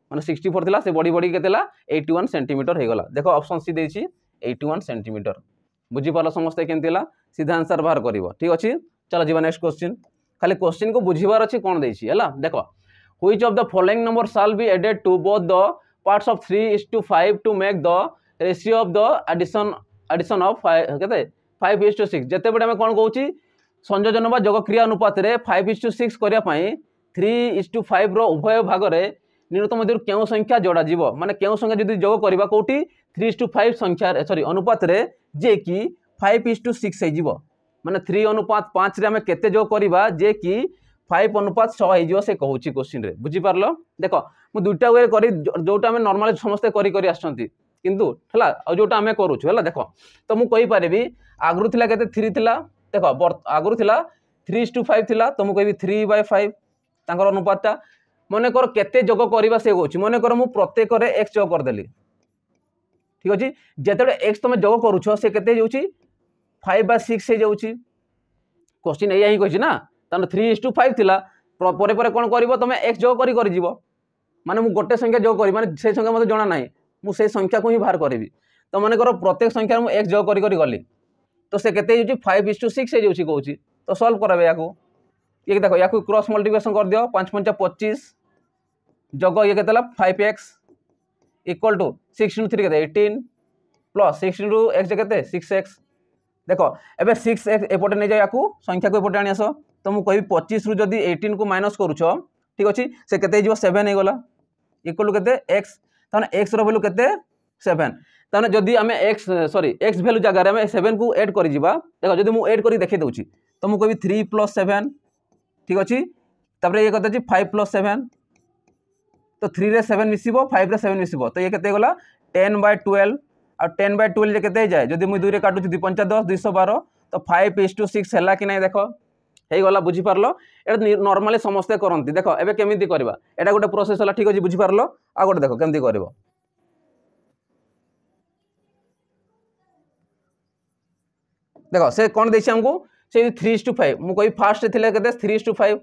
মানে সিক্সটি ফোর লা সে বড়ি বড়ি কেতে এইটি ওয়ান সেটিমিটর হয়ে গলা দেখ অপশন সি দিয়েছি এইটি ওয়ান সেটিমিটর বুঝিপার সমস্তে কেমি সিধা আনসার বাহার করব ঠিক আছে ଚାଲ ଯିବା ନେକ୍ସଟ କ୍ୱେଶ୍ଚିନ୍ ଖାଲି କ୍ୱେଶ୍ଚିନ୍କୁ ବୁଝିବାର ଅଛି କ'ଣ ଦେଇଛି ହେଲା ଦେଖ which of the following number shall be added to both the parts of three is to five to make the ratio of the addition addition of five କେତେ ଫାଇଭ୍ ଇଜ୍ ଟୁ ସିକ୍ସ ଯେତେବେଳେ ଆମେ କ'ଣ କହୁଛି ସଂଯୋଜନ ବା ଯୋଗକ୍ରିୟା ଅନୁପାତରେ five is to six କରିବା ପାଇଁ three is two ଫାଇଭ୍ର ଉଭୟ ଭାଗରେ ন্যূনতম ମଧ୍ୟରୁ କେଉଁ ସଂଖ୍ୟା ଯୋଡ଼ାଯିବ ମାନେ କେଉଁ ସଂଖ୍ୟା ଯଦି ଯୋଗ କରିବା କେଉଁଠି three three two five five sorry ଅନୁପାତରେ ଯିଏକି ଫାଇଭ୍ ଇଜ୍ ଟୁ ସିକ୍ସ ହେଇଯିବ মানে থ্রি অনুপাত পাঁচরে আমি କେତେ যোগ করা যে কি ফাইভ অনুপাত ছ হয়ে সে কুচি কোশ্চিন্রে বুঝিপারল দেখ মু দুইটা ওয়ে করি যেটা আমি নর্মাল সমস্তে করি করে আসছেন কিন্তু হল আউটা আমি করুছু হল দেখ তো মুপারি আগ্রু লা কেতে থ্রি লা দেখ আগ্রু লা থ্রি টু ফাইভ লা তো মুবি থ্রি বাই ফাইভ তাঁর অনুপাতটা মনে কর কেতে যোগ করা সে কৌছি মনে কর মু প্রত্যেকরে এক্স যোগ করেদেলি ঠিক আছে যেতবে এক্স তুমি যোগ করছ সে কেতে যাচ্ছি ফাইভ বা সিক্স হয়ে কোশ্চিন এয়া ହିଁ କହିଛି ନା ତାହେଲେ ଥ୍ରୀ ଇସ୍ ଟୁ ଫାଇଭ୍ ଥିଲା ପରେ ପରେ କ'ଣ କରିବ ତୁମେ ଏକ୍ସ ଯୋଗ କରି କରିଯିବ ମାନେ ମୁଁ ଗୋଟେ ସଂଖ୍ୟା ଯୋଗ କରିବି ମାନେ ସେଇ ସଂଖ୍ୟା ମୋତେ ଜଣା ନାହିଁ ମୁଁ ସେଇ ସଂଖ୍ୟାକୁ ହିଁ ବାହାର କରିବି ତ ମନେକର ପ୍ରତ୍ୟେକ ସଂଖ୍ୟାରେ ମୁଁ ଏକ୍ସ ଯୋଗ କରି କରି ଗଲି ତ ସେ କେତେ ହେଇଯାଉଛି ଫାଇଭ୍ ଇସ୍ ଟୁ ସିକ୍ସ ହେଇଯାଉଛି କହୁଛି ତ ସଲ୍ଭ କରାଇବେ ୟାକୁ ଇଏ ଦେଖ ୟାକୁ କ୍ରସ୍ ମଲ୍ଟିପ୍ଲିକେସନ୍ କରିଦିଅ ପାଞ୍ଚ ପଞ୍ଚା ପଚିଶ ଯୋଗ ଇଏ କେତେ ହେଲା five x equal to six into three କେତେ eighteen plus six into x କେତେ ସିକ୍ସ ଏକ୍ସ দেখ এবে সিক্স এক্স এপটে নিয়ে যাই আকু সংখ্যাকে এপটে আনি আস তো মু কবি পঁচিশরু যদি এইটিন কু মাইনস করুছ ঠিক আছে সে কেতে হয়ে সেভেন হয়ে গলা ইকুয়াল টু কেতে এক্স তাহলে এক্সর ভ্যালু কেতে সেভেন তাহলে যদি আমি এক্স সরি এক্স ভ্যালু জায়গায় আমি সেভেন কু এড করে যা দেখ যদি মু এড করে দেখে দেছি তো মু কবি থ্রি প্লস সেভেন ঠিক আছে তাপরে ইয়ে কথা হচ্ছে ফাইভ প্লস সেভেন তো থ্রিরে সেভেন মিশিব ফাইভরে সেভেন মিশিব তো ইয়ে কেতে গলা টেন বাই টুয়েলভ ଆଉ ଟେନ୍ ବାଇ ଟୁଏଲ୍ଭରେ କେତେ ହେଇଯାଏ ଯଦି ମୁଇଁ ଦୁଇରେ କାଟୁଛି ଦୁଇ ପଞ୍ଚା ଦଶ ଦୁଇଶହ ବାର ତ ଫାଇଭ ଇସ୍ ଟୁ ସିକ୍ସ ହେଲା କି ନାହିଁ ଦେଖ ହେଇଗଲା ବୁଝିପାରିଲ ଏଇଟା ନର୍ମାଲି ସମସ୍ତେ କରନ୍ତି ଦେଖ ଏବେ କେମିତି କରିବା ଏଇଟା ଗୋଟେ ପ୍ରୋସେସ୍ ହେଲା ଠିକ୍ ଅଛି ବୁଝିପାରିଲ ଆଉ ଗୋଟେ ଦେଖ କେମିତି କରିବ ଦେଖ ସେ କ'ଣ ଦେଇଛି ଆମକୁ ସେ থ্রি ইস টু ফাইভ মু কবি ফার্স্ট লে কেতে থ্রি ইস টু ফাইভ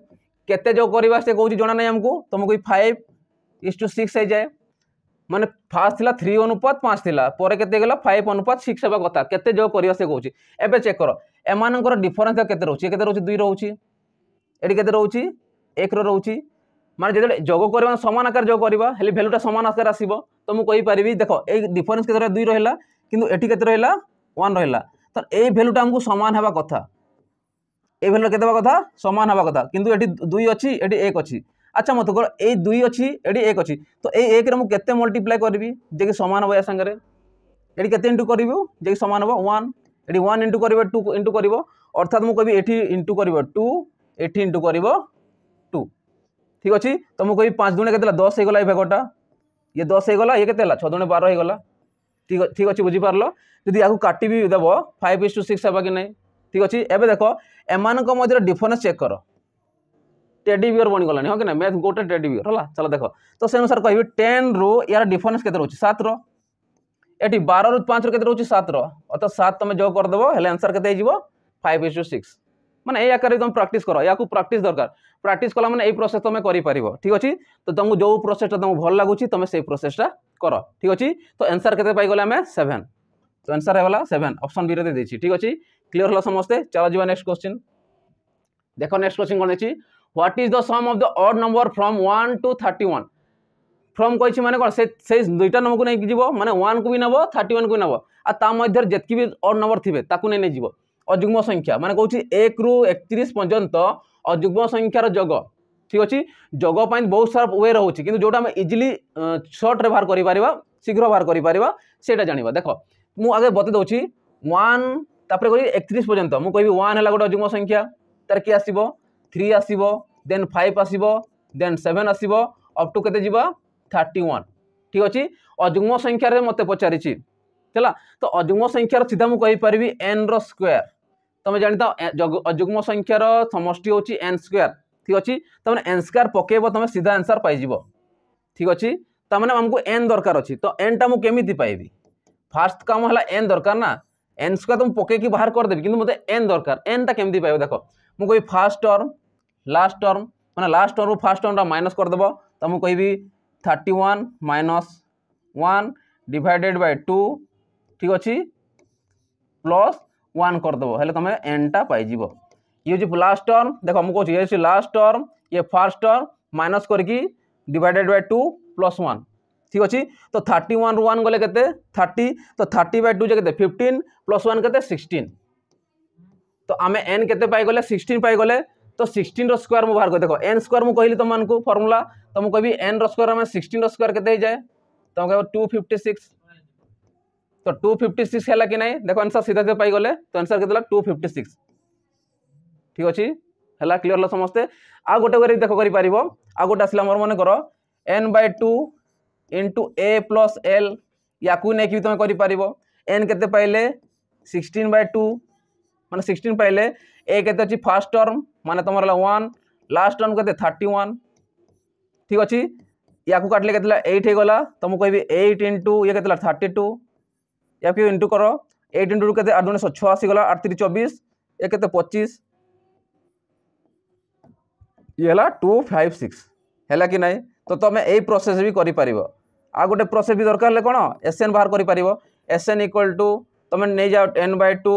কেতে যোগ করা সে কৌছি জনা নাই আমি তো মু কবি ফাইভ ইস টু সিক্স হয়ে যায় ମାନେ ଫାର୍ଷ୍ଟ ଥିଲା ଥ୍ରୀ ଅନୁପାତ ପାଞ୍ଚ ଥିଲା ପରେ କେତେ ହେଇଗଲା ଫାଇଭ୍ ଅନୁପାତ ସିକ୍ସ ହେବା କଥା କେତେ ଯୋଗ କରିବା ସେ କହୁଛି ଏବେ ଚେକ୍ କର ଏମାନଙ୍କର ଡିଫରେନ୍ସ କେତେ ରହୁଛି କେତେ ରହୁଛି ଦୁଇ ରହୁଛି ଏଠି କେତେ ରହୁଛି ଏକର ରହୁଛି ମାନେ ଯେତେବେଳେ ଯୋଗ କରିବା ସମାନ ଆକାର ଯୋଗ କରିବା ହେଲେ ଭ୍ୟାଲୁଟା ସମାନ ଆକାର ଆସିବ ତ ମୁଁ କହିପାରିବି ଦେଖ ଏଇ ଡିଫରେନ୍ସ କେତେ ରହିଲା ଦୁଇ ରହିଲା କିନ୍ତୁ ଏଠି କେତେ ରହିଲା ୱାନ୍ ରହିଲା ତ ଏଇ ଭ୍ୟାଲୁଟା ଆମକୁ ସମାନ ହେବା କଥା এই ভ্যালুটা কেতে কথা সমান হওয়া কথা কিন্তু এটি দুই অছি এটি এক অছি আচ্ছা মতো কর এই দুই অছি এটি এক অছি তো এই একরে মু কেতে মাল্টিপ্লাই করবি যে কি সমান হবে এ সঙ্গে এটি কেতে ইনটু করবি যে কি সমান হবে 1 এটি 1 ইনটু করব 2 ইনটু করিব অর্থাৎ মু কবি এটি ইনটু করিব 2 এটি ইনটু করিব 2 ঠিক আছে তো মু কবি 5 দুণে কেতে 10 হয়ে গলা এই ভাগটা ইয়ে 10 হয়ে গলা ইয়ে কেতে 6 দুণে 12 হয়ে গলা ঠিক ঠিক আছে বুঝি পারলো যদি আকু কাটিবি দেব ফাইভ ইস হবা কি নাই ঠিক আছে এবে দেখো এমানক মধ্যে ডিফারেন্স চেক করো টেডি বিयर बनीगलानी हाँ कि ना मैथ गोटे टेडी बियर है चल देख तो से अनुसार कह टेन रु यार डिफरेन्स के रोचे सात रटी बार रु पाँच रु रोचे सात अर्थात सात तुम जो करदेव हेल्ले आंसर के फाइव इज टू सिक्स মানে এই আকারে তুমি প্র্যাকটিস করো ইয়াকু প্র্যাকটিস দরকার প্র্যাকটিস কলা মানে এই প্রসেস তুমি করিপারিব ঠিক আছে তো তুমি যে প্রসেসটা তুমি ভাল লাগুছি তুমি সেই প্রসেসটা কর ঠিক আছে তো আনসার কেতে পাইগলে আমি সেভেন তো আনসার হয়ে সেভেন অপশন বিরে দিয়েছি ঠিক আছে ক্লিয়ার হল সমস্তে চল যা নেক্সট কোশ্চিন দেখ নেক্সট কোশ্চিন কোণ দিয়েছি what is the sum of the odd number from one to thirty one from কইছি মানে কোন সেই দুইটা নম্বরকে নেই যাব মানে ওয়ান কু বি নেব থার্টি ওয়ান কু নেব আর তা মধ্যে যেতকি বি অড নম্বর থিবে তাকু নেই যাব অযুগ্ম সংখ্যা মানে কৌছি এক রু একত্রিশ পর্যন্ত অযুগ্ম সংখ্যার যোগ ঠিক আছে যোগ পাই বহুত সারা ওয়ে রয়েছে কিন্তু যেটা আমি ইজিলি সর্টরে বাহার করে পারিবা শীঘ্র বাহার করে পারিবা সেটা জানিবা দেখো মু আগে বতে দেছি ওয়ান তারপরে কই একত্রিশ পর্যন্ত মু কইবি ওয়ান হল গোটে অযুগ্ম সংখ্যা তার কি আসিব থ্রি আসব দেন ফাইভ আসব দেন সেভেন আসব অপ টু কেতে যা থার্টি ওয়ান ঠিক অছি অযুগ্ম সংখ্যার মতো পচারিছি ହେଲା ତ ଅଯୁଗ୍ମ ସଂଖ୍ୟାର ସିଧା ମୁଁ କହିପାରିବି ଏନ୍ର ସ୍କୋୟାର ତମେ ଜାଣିଥାଅ ଅଯୁଗ୍ମ ସଂଖ୍ୟାର ସମଷ୍ଟି ହେଉଛି ଏନ୍ ସ୍କୋୟାର ଠିକ୍ ଅଛି ତାମାନେ ଏନ୍ ସ୍କୋୟାର ପକେଇବ ତମେ ସିଧା ଆନ୍ସର୍ ପାଇଯିବ ଠିକ୍ ଅଛି ତାମାନେ ଆମକୁ ଏନ୍ ଦରକାର ଅଛି ତ ଏନ୍ଟା ମୁଁ କେମିତି ପାଇବି ଫାର୍ଷ୍ଟ କାମ ହେଲା ଏନ୍ ଦରକାର ନା ଏନ୍ ସ୍କୋୟାର ତ ମୁଁ ପକେଇକି ବାହାର କରିଦେବି କିନ୍ତୁ ମୋତେ ଏନ୍ ଦରକାର ଏନ୍ଟା କେମିତି ପାଇବ ଦେଖ मुझे कह फास्ट टर्म लास्ट टर्म मैंने लास्ट टर्म रू फास्ट टर्म माइनस करदेव तो मुझे कहि thirty one minus one divided by two ठीक अच्छे प्लस वन करदेव हेल्ले तुम टा पाइज ये हूँ लास्ट टर्म देख मुझे ये लास्ट टर्म ये फास्ट टर्म माइनस करवाइडेड बै टू प्लस वन ठीक अच्छे तो थर्टी वन रू वन गले के थर्टी तो थर्टी बै टू के फिफ्टन प्लस वन के सिक्सटन तो आम एन के পাইগলে सिक्सटन পাইগলে তো সিক্সটিন স্কোয়ার মু বাহার করে দেখ এন স্কোয়ার মু কহিলি তোমার ফর্মুলা তো মু কবি এন স্কোয়ার আমি সিক্সটিন স্কোয়ার কেতে হয়ে যায় তো কহ টু ফিফটি तो टू फिफ्टी सिक्स है कि ना देख एनसर सीधा सीधा पाईगले तो आंसर के टू फिफ्टी सिक्स ठीक अच्छे है क्लीअर है समस्ते आ गोटे कर देख कर पार आ गोटे आसला मोर मन कर n by two into a plus l या नहीं तुम कर एन के सिक्सटीन बै टू মানে সিক্সটিন পাইলে এ কেতে অছি ফার্স্ট টর্ম মানে তোমার হল ওয়ান লাস্ট টর্ম কেতে থার্টি ওয়ান ঠিক অছি ইয়াকু কাটলে কেতে এইট হয়ে গলা তুমি কবি এইট ইন্টু ইয়ে কেতে থার্টি টু ইয়াকে ইন্টু কর এইট ইন্টু কেতে আট দুশো ছয়াশি গলা আট তিরিশ চবিশ এ কেতে পঁচিশ ইয়ে হল টু ফাইভ সিক্স ହେଲା କି ନାହିଁ ତ ତୁମେ ଏଇ ପ୍ରୋସେସ୍ ବି କରିପାରିବ ଆଉ ଗୋଟେ ପ୍ରୋସେସ୍ ବି ଦରକାର ହେଲେ କ'ଣ ଏସ୍ ଏନ୍ ବାହାର କରିପାରିବ ଏସ୍ ଏନ୍ ଇକ୍ୱାଲ୍ ଟୁ ତୁମେ ନେଇଯାଅ ten by two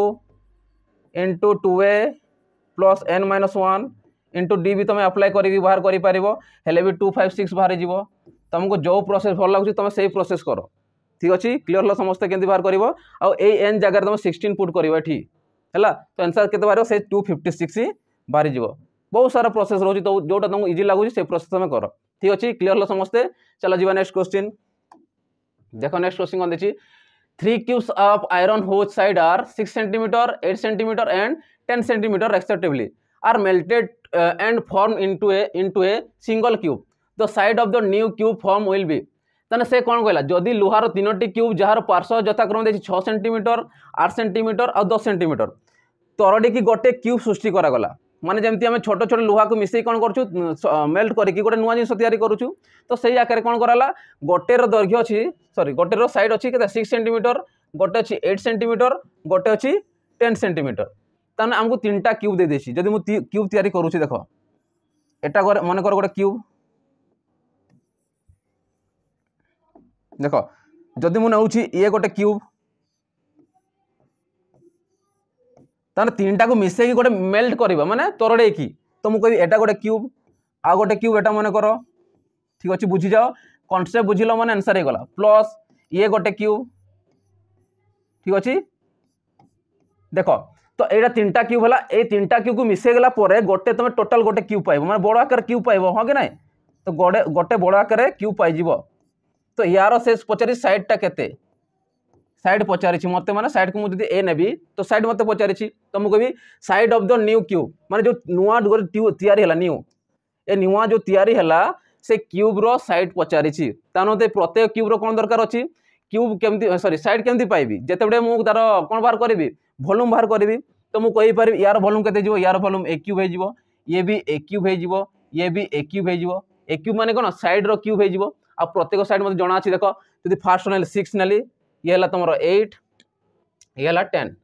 into two a plus n minus one into d ବି ତୁମେ ଆପ୍ଲାଏ କରିକି ବାହାର କରିପାରିବ ହେଲେ ବି ଟୁ ଫାଇଭ୍ ସିକ୍ସ ବାହାରିଯିବ ତୁମକୁ ଯେଉଁ ପ୍ରୋସେସ୍ ଭଲ ଲାଗୁଛି ତୁମେ ସେଇ ପ୍ରୋସେସ୍ କର ଠିକ୍ ଅଛି କ୍ଲିଅର୍ ହେଲା ସମସ୍ତେ କେମିତି ବାହାର କରିବ ଆଉ ଏଇ ଏନ୍ ଜାଗାରେ ତୁମେ ସିକ୍ସଟିନ୍ ପୁଟ୍ କରିବ ଏଠି ହେଲା ତ ଆନ୍ସର୍ କେତେ ବାହାରିବ ସେଇ ଟୁ ଫିଫ୍ଟି ସିକ୍ସ ବାହାରିଯିବ ବହୁତ ସାରା ପ୍ରୋସେସ୍ ରହୁଛି ତ ଯେଉଁଟା ତୁମକୁ ଇଜି ଲାଗୁଛି ସେ ପ୍ରୋସେସ୍ ତୁମେ କର ଠିକ୍ ଅଛି କ୍ଲିଅର୍ ହେଲା ସମସ୍ତେ ଚାଲ ଯିବା ନେକ୍ସଟ କ୍ୱେଶ୍ଚିନ୍ ଦେଖ ନେକ୍ସଟ କ୍ୱେଶ୍ଚିନ୍ କ'ଣ ଦେଇଛି थ्री क्यूब्स ऑफ आयरन होच side are six centimetre eight centimetre and ten centimetre respectively are melted and form into a into a single cube the side of the new cube form will be तेने से कौन कहला जदि लुहार तीनो cube जहाँ पार्श्व जथाक्रम देखिए छः सेन्टीमिटर आठ सेन्टीमिटर आ दस सेन्टीमिटर तरड़ी गोटे क्यूब सृष्टि करागला মানে যেমন আমি ছোট ছোট লুহাকে মিশাই কোণ করছু মেল্ট করি গোটে নূয়া জিনিস তৈরি করছু তো সেই আকারে কোণ করা গোটে দৈর্ঘ্য অ সরি গোটে সাইড অছি কেতে সিক্স সেটিমিটর গোটে অট এইট সেটিমিটর গোটে অছি টেন সেটিমিটর তাহলে আমি তিনটা কিউব দিয়ে দিয়েছি যদি কিউব তৈরি করছি দেখ এটা মনে কর গোটে কিউব দেখ যদি মু ইয়ে গোটে কিউব तीन टाक मिसेक गोटे मेल्ट कर मैंने तरड़े कि तो मुझे कह गोटे क्यूब आ गोटे क्यूब एटा मन कर ठीक अच्छे बुझी जाओ कनसेप्ट बुझ मैंने आंसर हो गला प्लस ये गोटे क्यूब ठीक अच्छे देख तो ये तीन टाइम क्यूब है ये तीन टाइम क्यूब को मिसेगला गोटे तुम टोटाल गोटे क्यूब पाइब मैं बड़ आकार क्यूब पाइब हाँ कि ना तो गोटे बड़ आकार क्यूब पाइब तो यार शेष पचार सैडटा के ସାଇଡ୍ ପଚାରିଛି ମୋତେ ମାନେ ସାଇଡ୍କୁ ମୁଁ ଯଦି ଏ ନେବି ତ ସାଇଡ୍ ମୋତେ ପଚାରିଛି ତ ମୁଁ କହିବି side of the new cube ମାନେ ଯେଉଁ ନୂଆ ଗୋଟେ ତିଆରି ହେଲା ନ୍ୟୁ ଏ ନୂଆ ଯେଉଁ ତିଆରି ହେଲା ସେ କ୍ୟୁବ୍ର ସାଇଡ୍ ପଚାରିଛି ତା ମୋତେ ପ୍ରତ୍ୟେକ କ୍ୟୁବ୍ର କ'ଣ ଦରକାର ଅଛି କ୍ୟୁବ୍ କେମିତି ସରି ସାଇଡ୍ କେମିତି ପାଇବି ଯେତେବେଳେ ମୁଁ ତା'ର କ'ଣ ବାହାର କରିବି ଭଲ୍ୟୁମ୍ ବାହାର କରିବି ତ ମୁଁ କହିପାରିବି ୟାର ଭଲ୍ୟୁମ୍ କେତେ ଯିବ ୟାର ଭଲ୍ୟୁମ୍ ଏ କ୍ୟୁବ୍ ହେଇଯିବ ଇଏ ବି ଏ କ୍ୟୁବ୍ ହେଇଯିବ ଇଏ ବି ଏ କ୍ୟୁବ୍ ହେଇଯିବ ଏ କ୍ୟୁବ୍ ମାନେ କ'ଣ ସାଇଡ୍ର କ୍ୟୁବ୍ ହେଇଯିବ ଆଉ ପ୍ରତ୍ୟେକ ସାଇଡ୍ ମୋତେ ଜଣା ଅଛି ଦେଖ ଯଦି ଫାର୍ଷ୍ଟ ନେଲି ସିକ୍ସ ନେଲି ये तुम एट ये टेन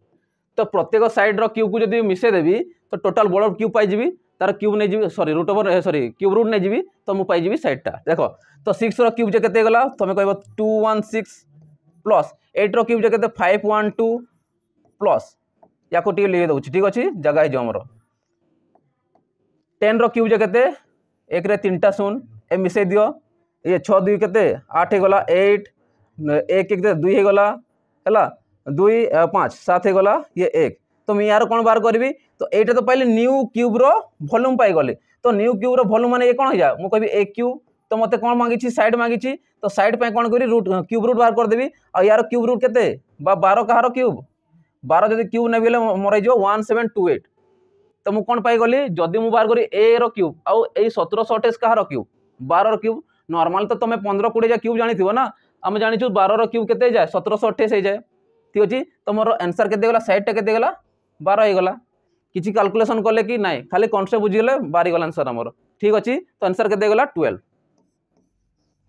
तो प्रत्येक सैड्र क्यू को जब मिसेदेवि तो टोटाल बड़ क्यू पाइबी तार क्यूब नहीं जी sorry root over sorry cube root नहीं जी तो मुझे पाइबी सैडटा देख तो सिक्स र्यूब जे के गला तुम कह टू वन सिक्स प्लस एट्र क्यूब जे के फाइव वन टू प्लस या को लिखे दौर ठीक अच्छे जगह है आमर टेन र्यूब जे के एक तीन टा शून ए मिसे दि ये छः दुई के आठ गला एट एक एक दुई होगा है दुई पाँच सात गला ये एक तो मुझे यार कौन बाहर करी तो ये तो पाइली न्यू क्यूब्र भल्यूम पाइगली तो न्यू क्यूब्र भल्यूम मैंने ये कौन हो जाए मुझे कह क्यूब तो मत कौन मांगी सैड मांगी तो सैड कौन करी रूट क्यूब रुट बाहर करदेवी आ यार क्यूब रुट के बार कह क्यूब बार जब क्यूब नेबी मोर जो वन सेवेन टू एट तो मुझे कौन पाइली जदि मुझ बाहर करी ए र्यूब आउ सतर सटेज कहार क्यूब बार क्यूब नर्माल तो तुम पंद्रह कोड़े क्यूब जानी ना আমি জাঁচু বারর কিউব কেতে যায় সতেরশো অঠেইশ হয়ে ঠিক আছে তোমার আনসার কেতে গলা সাইডটা কেতে গলা বার হয়ে গলা কিছু ক্যালকুলেশন কলে কি নাই খালি কনসেপ্ট বুঝিগলে বারিগলা আনসার আমার ঠিক আছে তো আনসার কেতে গলা টুয়েলভ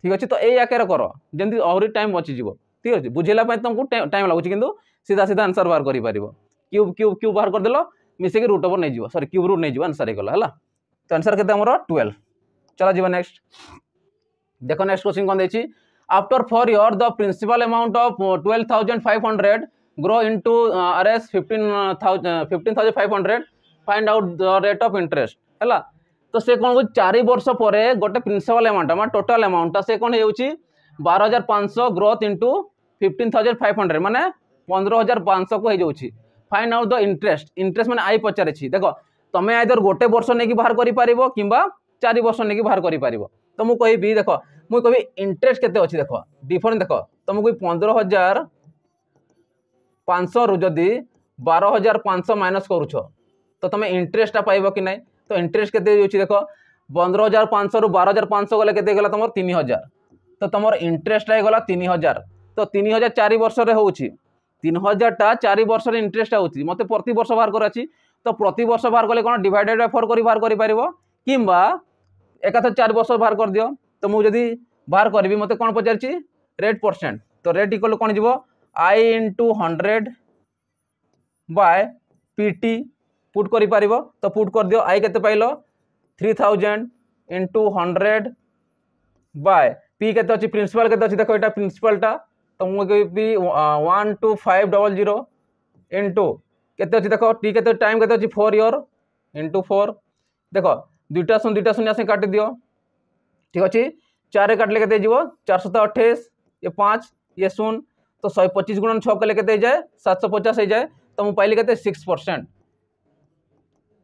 ঠিক আছে তো এই আকারে কর যেমনি আহরি টাইম বঞ্চিযোগ ঠিক আছে বুঝিলা তোমাকে টাইম লাগুছে কিন্তু সিধা সিধা আনসার বার করে পারিব কিউব কিউব কিউব বার করেদেল মিশিকি রুট ওপর নেইযিব সরি কিউব রুট নেইযিব আনসার হয়ে গলা হলা তো আনসার কেতে আমার টুয়েলভ চলা যা নেক্সট দেখ নেক্সট কোশ্চিন কোন দিয়েছি after four after 4 year the principal amount R S uh, grow into uh, thousand five hundred find out the rate of interest है तो से कौन चार वर्ष पर गोटे प्रिंसिपल एमाउंट मैं टोटाल अमाउंटा से कौन हो बार हजार पाँच सौ growth into fifteen thousand five hundred मैंने पंद्रह हजार पाँच सौ को हो find out the interest interest मैंने आई पचारे देख तुम्हें आईदर गोटे वर्ष नहीं बाहर कर चार वर्ष नहीं बाहर कर तो मुझे कह देख ମୁଁ କହିବି ଇଣ୍ଟରେଷ୍ଟ କେତେ ଅଛି ଦେଖ ଡିଫରେନ୍ସ ଦେଖ ତୁମକୁ ପନ୍ଦର ହଜାର ପାଞ୍ଚଶହରୁ ଯଦି ବାର ହଜାର ପାଞ୍ଚଶହ ମାଇନସ୍ କରୁଛ ତ ତୁମେ ଇଣ୍ଟରେଷ୍ଟଟା ପାଇବ କି ନାହିଁ ତ ଇଣ୍ଟରେଷ୍ଟ କେତେ ହେଉଛି ଦେଖ ପନ୍ଦର ହଜାର ପାଞ୍ଚଶହରୁ ବାର ହଜାର ପାଞ୍ଚଶହ ଗଲେ କେତେ ହେଇଗଲା ତୁମର ତିନି ହଜାର ତ ତୁମର ଇଣ୍ଟରେଷ୍ଟଟା ହେଇଗଲା ତିନି ହଜାର ତ ତିନି ହଜାର ଚାରି ବର୍ଷରେ ହେଉଛି ତିନି ହଜାରଟା ଚାରି ବର୍ଷରେ ଇଣ୍ଟରେଷ୍ଟ ହେଉଛି ମୋତେ ପ୍ରତି ବର୍ଷ ବାହାର କରାଛି ତ ପ୍ରତି ବର୍ଷ ବାହାର କଲେ କ'ଣ ଡିଭାଇଡେଡ଼ ବାଇ ଫୋର୍ କରି ବାହାର କରିପାରିବ କିମ୍ବା ଏକାଥରେ ଚାରି ବର୍ଷ ବାହାର କରିଦିଅ तो मुझे जदि बाहर तो करी मत कौन पचार परसेंट तो रेट इक्वल कौन जी I into hundred by PT put कर तो पुट कर दियो आई के पाइल three thousand into hundred by P के अच्छे प्रिंसिपाल के देख ये प्रिंसिपालटा तो मुझे one two five double zero into के देख टी के टाइम के फोर इयर इंटू फोर देख दुईटा शून दुईटा शून्य आसे काटिदियो ঠিক ଅଛି ଚାରି କାଟିଲେ କେତେ ହେଇଯିବ ଚାରିଶହ ଅଠେଇଶ ଇଏ ପାଞ୍ଚ ଇଏ ଶୂନ ତ ଶହେ ପଚିଶ ଗୁଣନ ଛଅ କଲେ କେତେ ହେଇଯାଏ ସାତଶହ ପଚାଶ ହେଇଯାଏ ତ ମୁଁ ପାଇଲି କେତେ ସିକ୍ସ ପରସେଣ୍ଟ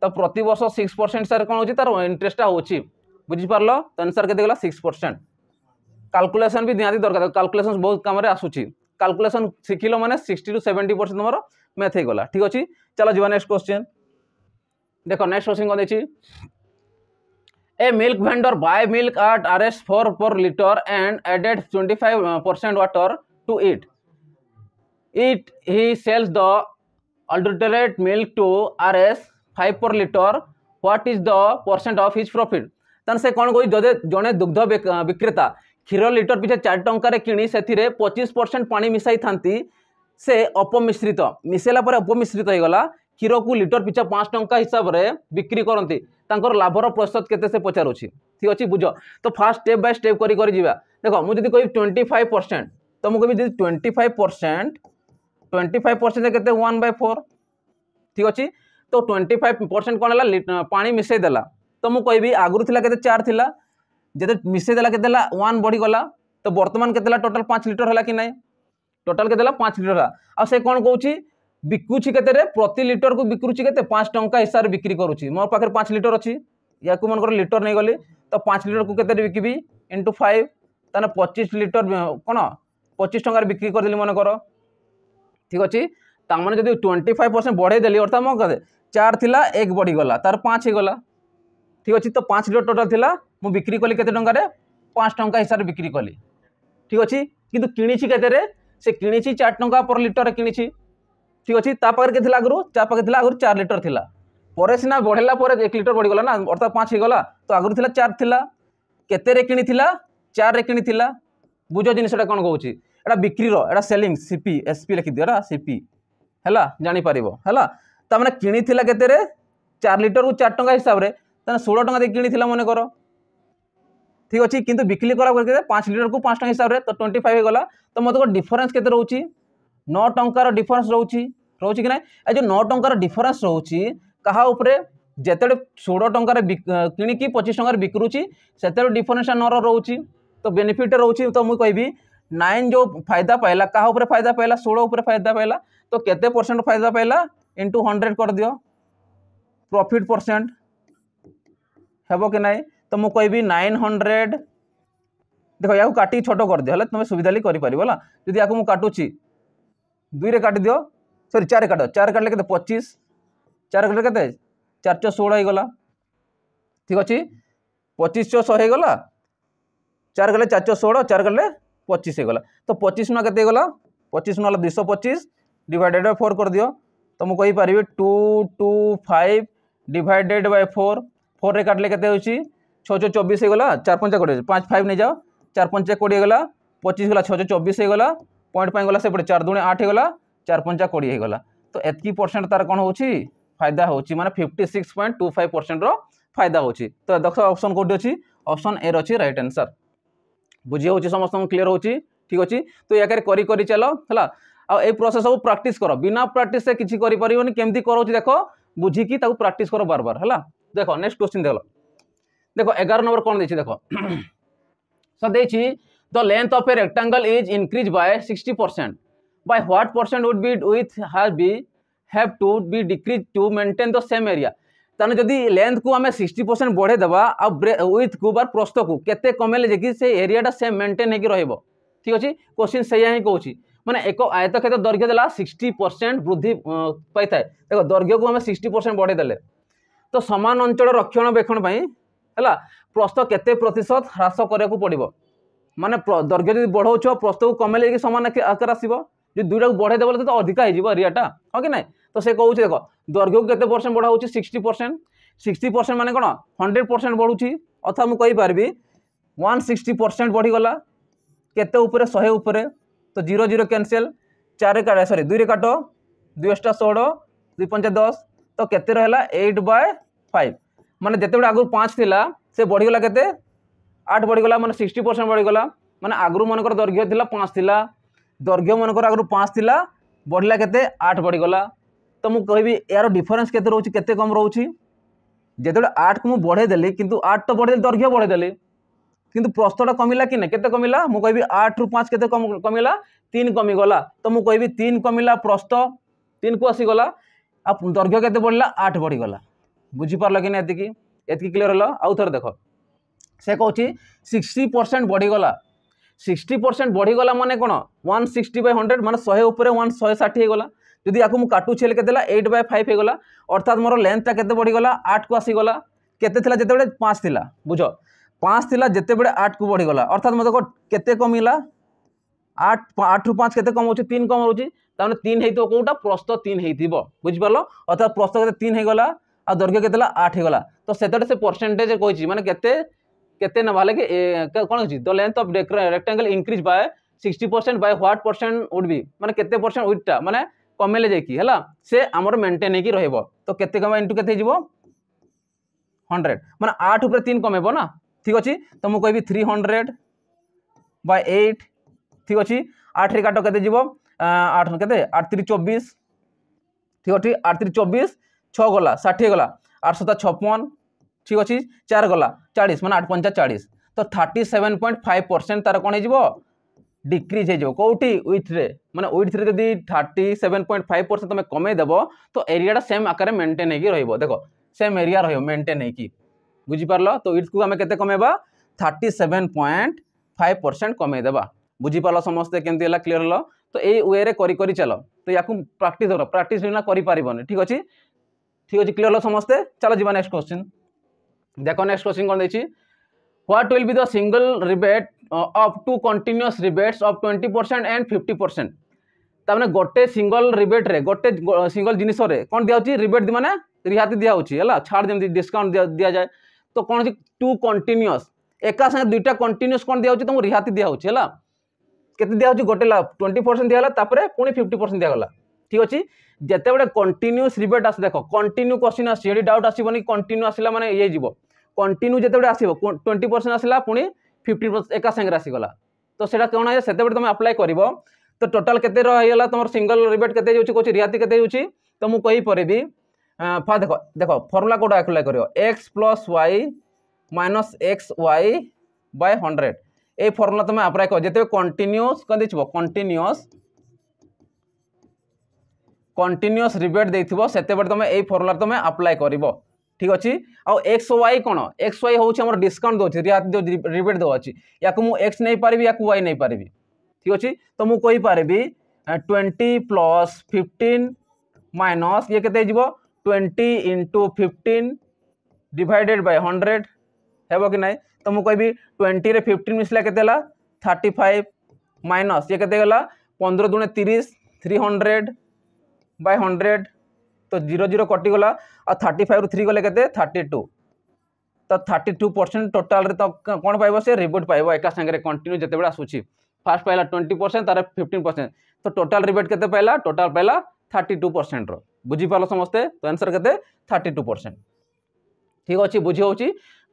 ତ ପ୍ରତିବର୍ଷ ସିକ୍ସ ପରସେଣ୍ଟ ସାର୍ କ'ଣ ହେଉଛି ତା'ର ଇଣ୍ଟରେଷ୍ଟଟା ହେଉଛି ବୁଝିପାରିଲ ତ ଆନ୍ସର୍ କେତେ ଗଲା ସିକ୍ସ ପରସେଣ୍ଟ କାଲକୁଲେସନ୍ ବି ନିହାତି ଦରକାର କାଲକୁଲେସନ୍ ବହୁତ କାମରେ ଆସୁଛି କାଲକୁଲେସନ୍ ଶିଖିଲ ମାନେ ସିକ୍ସଟି ଟୁ ସେଭେଣ୍ଟି ପରସେଣ୍ଟ ତୁମର ମ୍ୟାଥ୍ ହେଇଗଲା ଠିକ୍ ଅଛି ଚାଲ ଯିବା ନେକ୍ସଟ କ୍ୱେଶ୍ଚିନ୍ ଦେଖ ନେକ୍ସଟ କ୍ୱେଶ୍ଚିନ୍ କ'ଣ ଦେଇଛି a milk vendor buy milk at R S four four litre and added twenty five percent water to it it he sells the adulterated milk to R S five per litre what is the percent of his profit तन से कौन कह जड़े दुग्ध uh, विक्रेता क्षीर litre पीछे चार टकर पचिश percent पा मिसाई था से अपमिश्रित मिसला अपमिश्रित होगा କ୍ଷୀରକୁ ଲିଟର ପିଛା ପାଞ୍ଚ ଟଙ୍କା ହିସାବରେ ବିକ୍ରି କରନ୍ତି ତାଙ୍କର ଲାଭର ପ୍ରତିଶତ କେତେ ସେ ପଚାରୁଛି ଠିକ୍ ଅଛି ବୁଝ ତ ଫାର୍ଷ୍ଟ ଷ୍ଟେପ୍ ବାଇ ଷ୍ଟେପ୍ କରି କରି ଯିବା ଦେଖ ମୁଁ ଯଦି କହିବି ଟ୍ୱେଣ୍ଟି ଫାଇଭ୍ ପରସେଣ୍ଟ ତ ମୁଁ କହିବି ଯଦି twenty five percent twenty five percent କେତେ ୱାନ୍ ବାଇ ଫୋର୍ ଠିକ୍ ଅଛି ତ ଟ୍ୱେଣ୍ଟି ଫାଇଭ୍ ପରସେଣ୍ଟ କ'ଣ ହେଲା ପାଣି ମିଶାଇ ଦେଲା ତ ମୁଁ କହିବି ଆଗରୁ ଥିଲା କେତେ ଚାର ଥିଲା ଯେତେ ମିଶାଇ ଦେଲା କେତେ ହେଲା ୱାନ୍ ବଢ଼ିଗଲା ତ ବର୍ତ୍ତମାନ କେତେ ହେଲା ଟୋଟାଲ୍ ପାଞ୍ଚ ଲିଟର ହେଲା କି ନାହିଁ ଟୋଟାଲ୍ କେତେ ହେଲା ପାଞ୍ଚ ଲିଟର ହେଲା ଆଉ ସେ କ'ଣ କହୁଛି ବିକୁଛି କେତେରେ ପ୍ରତି ଲିଟରକୁ ବିକୁଛି କେତେ ପାଞ୍ଚ ଟଙ୍କା ହିସାବରେ ବିକ୍ରି କରୁଛି ମୋ ପାଖରେ ପାଞ୍ଚ ଲିଟର ଅଛି ୟାକୁ ମନେକର ଲିଟର ନେଇଗଲି ତ ପାଞ୍ଚ ଲିଟରକୁ କେତେରେ ବିକିବି ଇଣ୍ଟୁ ଫାଇଭ୍ ତାହେଲେ ପଚିଶ ଲିଟର କ'ଣ ପଚିଶ ଟଙ୍କାରେ ବିକ୍ରି କରିଦେଲି ମନେକର ଠିକ୍ ଅଛି ତାମାନେ ଯଦି ଟ୍ୱେଣ୍ଟି ଫାଇଭ୍ ପରସେଣ୍ଟ ବଢ଼େଇଦେଲି ଅର୍ଥାତ୍ ମୋ ଚାର ଥିଲା ଏକ ବଢ଼ିଗଲା ତାର ପାଞ୍ଚ ହେଇଗଲା ଠିକ୍ ଅଛି ତ ପାଞ୍ଚ ଲିଟର ଟୋଟାଲ୍ ଥିଲା ମୁଁ ବିକ୍ରି କଲି କେତେ ଟଙ୍କାରେ ପାଞ୍ଚ ଟଙ୍କା ହିସାବରେ ବିକ୍ରି କଲି ଠିକ୍ ଅଛି କିନ୍ତୁ କିଣିଛି କେତେରେ ସେ କିଣିଛି ଚାରି ଟଙ୍କା ପର ଲିଟରରେ କିଣିଛି ঠিক আছে তা পাখে লা আগর চা পাখে লা আগর চার লিটর লা পরে সিনা বড়েলা পরে এক লিটর বড়িগলা না অর্থাৎ পাঁচ হয়েগলা তো আগর লা চার লা কেতেরে কিনিলা চারে কিনিলা বুঝ জিনিসটা কোণ কৌছি এটা বিক্রির এটা সেলিং সিপি এসপি লেখিদিও এটা সিপি ହେଲା ଜାଣିପାରିବ ହେଲା ତାମାନେ କିଣିଥିଲା କେତେରେ ଚାରି ଲିଟରକୁ ଚାରି ଟଙ୍କା ହିସାବରେ ତାହେଲେ ଷୋହଳ ଟଙ୍କା ଦେଇ କିଣିଥିଲା ମନେକର ଠିକ୍ ଅଛି କିନ୍ତୁ ବିକ୍ରି କଲା ପରେ କେତେ ପାଞ୍ଚ ଲିଟରକୁ ପାଞ୍ଚ ଟଙ୍କା ହିସାବରେ ତ ଟ୍ୱେଣ୍ଟି ଫାଇଭ୍ ହେଇଗଲା ତ ମୋତେ ଗୋଟେ ଡିଫରେନ୍ସ କେତେ ରହୁଛି नौ टकर डिफरेन्स रोच रोच कि ना ये नौ टकर डिफरेन्स रोच क्या जिते षोल ट कि पचीस टकर बिक्रुच से डिफरेन्स नर रोच तो बेनिफिट रोच तो मुझे कहबी नाइन जो फायदा पाला क्या उपर फायदा पाला षोह फायदा पाला तो कते परसेंट फायदा पाला इंटू हंड्रेड कर दि प्रॉफिट परसेंट हेब कि ना तो मुझे कहि नाइन हंड्रेड देख या काट छोट कर दिखे तुम्हें सुविधा ही करा जी या काटूँ दुई काट दियो सरी चार काट चार काटे के पचिश चार काटले के चार चौ षोल ठीक अच्छे पचीस छः शह गला चार गले चार चौ षोल चार काटे पचीस होगा तो पचिश ना के पचिश ना दुश पचिश डिवाइडेड बाय फोर कर दियो तो मुझे कहीपर two two five divided by four four रे काटले के छः छः चौबीस होगा चार पंचा कोड़े पाँच फाइव नहीं जाओ चार पंचा कोड़े गला पचीस गला छः छः चौबीस होगा পয়েন্ট পাই গলা সেপটে চার দুণে আট হয়ে গলা চার পঞ্চা কোড়ি হয়ে গলা তো এতকি পরসেন্ট তার কোণ হচ্ছে ফায়দা হচ্ছে মানে fifty six point two five পরসেন্টর ফায়দা হচ্ছে তো দেখ অপশন কোটি অছি অপশন এর অছি রাইট আনসার বুঝি হচ্ছে সমস্ত ক্লিয়ার হচ্ছে ঠিক আছে তো ইয়াকে করি করি চাল হলা ଆଉ ଏଇ ପ୍ରୋସେସ୍ ସବୁ ପ୍ରାକ୍ଟିସ୍ କର ବିନା ପ୍ରାକ୍ଟିସ୍ରେ କିଛି କରିପାରିବନି କେମିତି କରାଉଛି ଦେଖ ବୁଝିକି ତାକୁ ପ୍ରାକ୍ଟିସ୍ କର ବାରବାର ହେଲା ଦେଖ ନେକ୍ସଟ କ୍ୱେଶ୍ଚିନ୍ ଦେଖ ଦେଖ ଏଗାର ନମ୍ବର କ'ଣ ଦେଇଛି ଦେଖ [coughs] ସାର୍ ଦେଇଛି the length of a rectangle is increased by 60%. By what percent would be width has be have to be decreased to maintain the same area. তাহলে যদি লেন্থকু আমি সিক্সটি পরসেন্ট বড়াই দেবা আউ উইথকু বা প্রস্তকু কেতে কমেলে যে সে এরিয়াটা সে মেন্টেন হয়ে রহব ঠিক আছে কোশ্চিন সেইয়া হি কৌছি মানে এক আয়তক্ষেত্র দৈর্ঘ্য দেলা সিক্সটি পরসেন্ট বৃদ্ধি পাই দেখ দৈর্ঘ্যকু আমি সিক্সটি পরসেন্ট বড়াই দেলে তো সমান অঞ্চল রক্ষণাবেক্ষণ হল প্রস্ত কেতে প্রতিশত হ্রাস করা পড়ব মানে দৈর্ঘ্য যদি বড়াউছ প্রস্তু কমাইলে কি সমান আকার আসব যদি দুইটাকে বড়াই দেবো তো অধিক হয়ে যাব এরিয়াটা হ্যাঁ কি না তো সে কৌছে দেখ দৈর্ঘ্যকে কত পরসেন্ট বড়া হচ্ছে সিক্সটি পরসেন্ট সিক্সটি পরসেন্ট মানে কোণ হন্ড্রেড পরসেন্ট বড়ুছি অর্থাৎ মু ওয়ান সিক্সটি পরসেন্ট বড়িগলা কত উপরে শহে উপরে তো জিরো জিরো ক্যানসেল চারে কাটে সরি দুই কাট দুই অষ্টা ষোল দুই পঞ্চা দশ তো কত রহলা এইট বাই ফাইভ মানে যেতবে আগু পাঁচ লা সে বড়িগলা কত আট বড়িগলা মানে সিক্সটি পরসেন্ট বড়িগলা মানে আগুর মনকর দৈর্ঘ্য লা পাঁচ লা দৈর্ঘ্য মনকর আগুর পাঁচ লা বড়িলা কেতে আট বড়িগলা তো মু কহিবি এর ডিফরেন্স কেতে রয়েছে কেতে কম রয়েছে যেতবে আটকে মু বড়াই দেলি কিন্তু আট তো বড়াই দেলি দৈর্ঘ্য বড়াই দেলি কিন্তু প্রস্তটা কমিলা কি না কেতে কমিলা মু কহিবি আট রু পাঁচ কেতে কমিলা তিন কমিগলা তো মু কহিবি তিন কমিলা প্রস্ত তিন কু আসিগলা আর দৈর্ঘ্য কেতে বড়িলা আট বড়িগলা বুঝিপারল কি না এতিকি এতিকি ক্লিয়ার হল আউ থরে দেখ সে কৌছি সিক্সটি পরসেন্ট বড়িগলা সিক্সটি পরসেন্ট বড়িগলা মানে কোণ ওয়ান সিক্সটি বাই হন্ড্রেড মানে শহে উপরে ওয়ান শহে ষাঠি হয়েগলা যদি আকু মু কাটুছি হলে কেতে এইট বাই ফাইভ হয়েগলা অর্থাৎ মোর লেন্থটা কেতে বড়িগলা আট কু আসিগলা কেতে লা যেতবে পাঁচ লা বুঝ পাঁচ লা যেতবে আট কু বড়িগলা অর্থাৎ মতো কেতে কমিলা আট আট রু পাঁচ কেতে কম হচ্ছে তিন কম হচ্ছে তাহলে তিন হইতো কোটা প্রস্ত তিন হইতিব বুঝিপারল অর্থাৎ প্রস্ত কেতে তিন হয়েগলা আর দৈর্ঘ্য কেতে আট হয়েগলা তো সেতটা সে পরসেন্টেজ কইছি মানে কেতে केते नबा लगे कौन हो the length of rectangle increase by sixty percent by what percent would भी मैंने केते परसेंट व्विथटा मैंने कमेले जाइला से आमर मेन्टेन हो रोह तो कैसे कम इंटू के हंड्रेड मैंने आठ उपरे तीन कमेब ना ठीक अच्छे तो मुझे कहि थ्री हंड्रेड बाय एट ठीक अच्छे आठ रे के आठ के आठ तीस चबीस ठीक अच्छे आठ तीस चबीस छः गला षाठी गला आठ सौ छपन ঠিক আছে চার গলা চাড়িশ মানে আট পঞ্চা চাড়িশ তো thirty seven point five percent তার কোণ হয়ে ডিক্রিজ হয়ে যাব কোটি উইথরে মানে উইথরে যদি thirty seven point five percent তুমি কমাই দেব তো এরিয়াটা সেম আকারে মেনটেন হয়ে রহব দেখ সেম এরিয়া রহব মেনটেন হয়ে বুঝিপারল তো উইথকু আমি কেতে কমাইবা thirty seven point five percent কমাই দেবা বুঝিপারল সমস্তে কেমতি হল ক্লিয়ার হল তো এই ওয়েরে করি করি চাল তো ইয়াকু প্রাকটিস কর প্রাকটিস বিনা করিপারবনি ঠিক আছে ঠিক আছে ক্লিয়ার হল সমস্তে চাল যা নেক্সট কোশ্চিন দেখো নেক্সট क्वेश्चन কোন ଦେଇଛି what will be the single rebate of two continuous rebates of twenty percent and fifty percent তার মানে গোটে সিঙ্গল রিবেট্রে গোটে সিঙ্গল জিনিসরে কোণ দিয়া হচ্ছে রিবেট মানে রিহাতি দিয়া হচ্ছে হল ছাড় যেমন ডিসকাউন্ট দিয়া যায় তো কোণ হচ্ছে টু কন্টিনিউস একা সাথে দুইটা কন্টিনিউস কোণ দিয়া হচ্ছে তোমাকে রিহাতি দিয়া হচ্ছে হল কেতে দিয়া হচ্ছে গোটে লাভ টোয়েন্টি পরসেন্ট দিয়া তারপরে পুঁ ফিফটি পরসেন্ট দিয়া গলা ঠিক আছে যেতবে কন্টিনিউ রিবেট আসে দেখ কন্টিনিউ কোশ্চিন আসছে এটি ডাউট আসবনি কন্টিনিউ আসলে মানে ইয়ে যাব কন্টিনিউ যেতবে আসব টোয়েন্টি পরসেন্ট আসলা পুঁ ফিফটিন পরসেন্ট একা সাংরে আসিগলা তো সেটা কেমন হয়ে সেতবে তুমি আপ্লাই করব তো টোটাল কেতে রহিগলা তোমার সিঙ্গল রিবেট কেতে যাচ্ছে কোচি রিহাতি কেতে যাচ্ছে তো মু কইপারিবি ফা দেখ দেখ ফর্মুলা কোটা আপ্লাই করব X plus Y minus X Y by hundred এই ফর্মুলা তুমি আপ্লাই কর যেতে কন্টিনিউস কেন কন্টিনিউস कंटिन्यूस रिबेट देते तुम ये फर्मुला तुम आप्लाय कर ठीक अच्छे आउ एक्स वाई कौन एक्स वाई हूँ डिस्काउंट दौर रिहा रिबेट दौर या एक्स नहीं पारि या वाई नहीं पारि ठीक अच्छे तो मुझे कहीपरि ट्वेंटी प्लस फिफ्टन माइनस ये के twenty into fifteen divided by hundred हेब कि नाई तो मुझे कहबी ट्वेंटी फिफ्टन मिसला के थर्टिफाइव माइनस ये के पंद्रह दुणे तीस थ्री हंड्रेड बाय हंड्रेड तो जीरो जीरो कटिगला आ थर्टी फाइव रु थ्री गले के थर्टी टू तो थर्टी टू परसेंट टोटाल कौन पाइब से रिबेट पाइब एका सांगे कंटिन्यू जितेबले आसूसी फास्ट पाइला ट्वेंटी परसेंट तार फिफ्टन परसेंट तो टोटाल रिबेट के पाइला टोटाल पाइला थर्टी टू परसेंट रुझिपार समस्ते तो आंसर के थर्टी टू परसेंट ঠিক আছে বুঝি হচ্ছে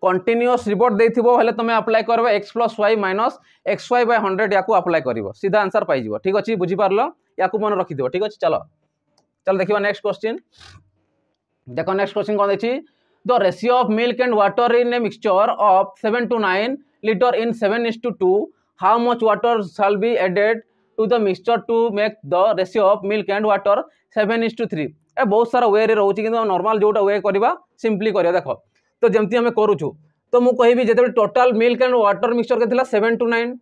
কন্টিনিউস রিপোর্ট দেইথিব হলে তুমি আপ্লাই করবে X plus Y minus X Y by hundred ইয়াকু আপ্লাই করব সিধা আনসার পাইযিব ঠিক আছে বুঝিপারল ইয়াকু মনে রখিদিব ঠিক আছে চলো चल देखा नेक्स्ट क्वेश्चन देख नेक्स्ट क्वेश्चन कौन अच्छी the ratio of milk and water in a mixture of seven two nine litre in seven is to two how much water shall be added to the mixture to make the ratio of milk and water seven is to three ए बहुत सारा वे रोचे कि normal जोटा वे करवा simply करवा देख तो जमी आम करुचु तो मुझे कहबी जो total milk and water mixture के सेवेन टू नाइन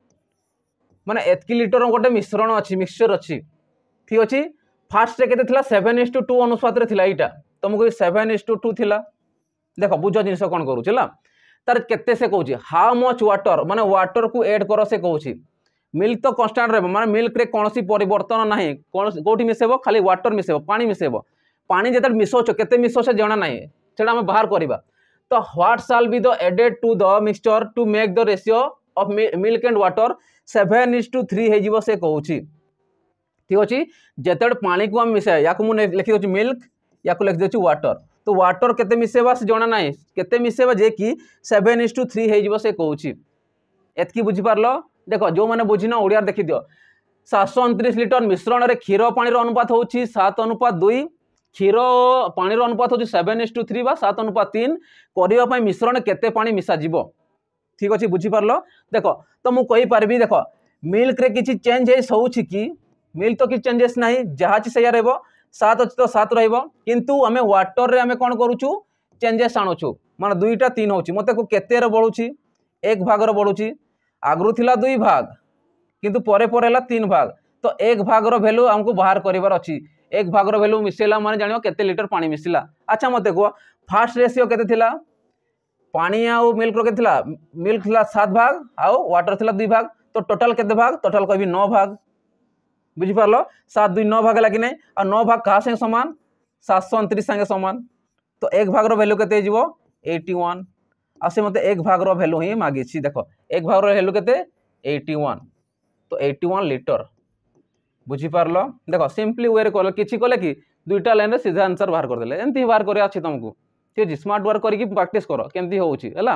मैंने एतकी लिटर गोटे मिश्रण अच्छी मिक्सचर अच्छी ठीक अच्छी ফার্স্টে কেতে লা সেভেন এস টু টু অনুপাতের লা এইটা তোমাকে সেভেন এস টু টু লা দেখ বুঝ জিনিস কোণ করুছি হল তার কেতে সে কৌছি হাউ মচ ওয়াটর মানে ওয়াটর কু এড কর সে কৌছি মিল্ক তো কনস্টাট রহব মানে মিল্করে কোণী পরিবর্তন না কোটি মিশেব খালি ওয়াটর মিশেব পা মিশেব পা যেতে মিশৌছ কেতে মিশৌছে জনা না সেটা আমি বাহার করা তো what shall be the added to the mixture to make the ratio of milk and water seven is to three হয়ে সে কৌছি ठीक अच्छे जिते पाक मिसाए या लिखी दे मिल्क या लिखी दे व्टर तो व्टर के जाना ना के जे सेवेन इंस टू थ्री हो कौक बुझीपार देख जो मैंने बुझी ना ओडिया देखीद सात सौ अंतीस लिटर मिश्रण से क्षीर पा अनुपात होत अनुपात दुई क्षीर पा अनुपात हूँ सेवेन इंस टू थ्री सत अनुपात तीन करवाई मिश्रण के पा मिसा जीव ठीक अच्छे बुझीपार देख तो मुझे कहीपरि देख मिल्क किसी चेज हो सौ कि मिल तो किसी चेंजेस ना जहाँ अच्छे से रोज सात अच्छे तो सात रु आम व्वाटर में आम कौन करुचु चेंजेस आणुचु मान दुईटा तीन होते मत कत एक भाग बढ़ू आगु थिला दुई भाग किंतु परे पर तीन भाग तो एक भाग भैल्यू आमको बाहर करार अच्छी एक भागर भैल्यू मिसला मैंने जान के लिटर पा मिसला अच्छा मत कह फास्ट रेसीो के पा मिल्क के मिल्क था सात भाग आउ व्वाटर थी दुई भाग तो टोटाल के भाग टोटाल कह नौ भाग বুঝিপারল সাত দুই ন ভাগ লাগি নাই আর ন ভাগ কাহা সাথে সমান সাতশো অনত্রিশ সাথে সমান তো এক ভাগর ভ্যালু কেতে যাব এইটি ওয়ান আর সে মতো এক ভাগর ভ্যালু হি মাগিছি দেখো এক ভাগর ভ্যালু কেতে এইটি ওয়ান তো এইটি ওয়ান লিটর বুঝিপারল দেখো সিম্পলি ওয়ে কলে কিছু কলে কি দুইটা লাইনে সিধা আনসার বাহার করেদেলে এমতি বাহার করে আছে তোমাকে ঠিক আছে স্মার্ট ওয়ার্ক করি প্রাকটিস কর কেমতি হচ্ছে হল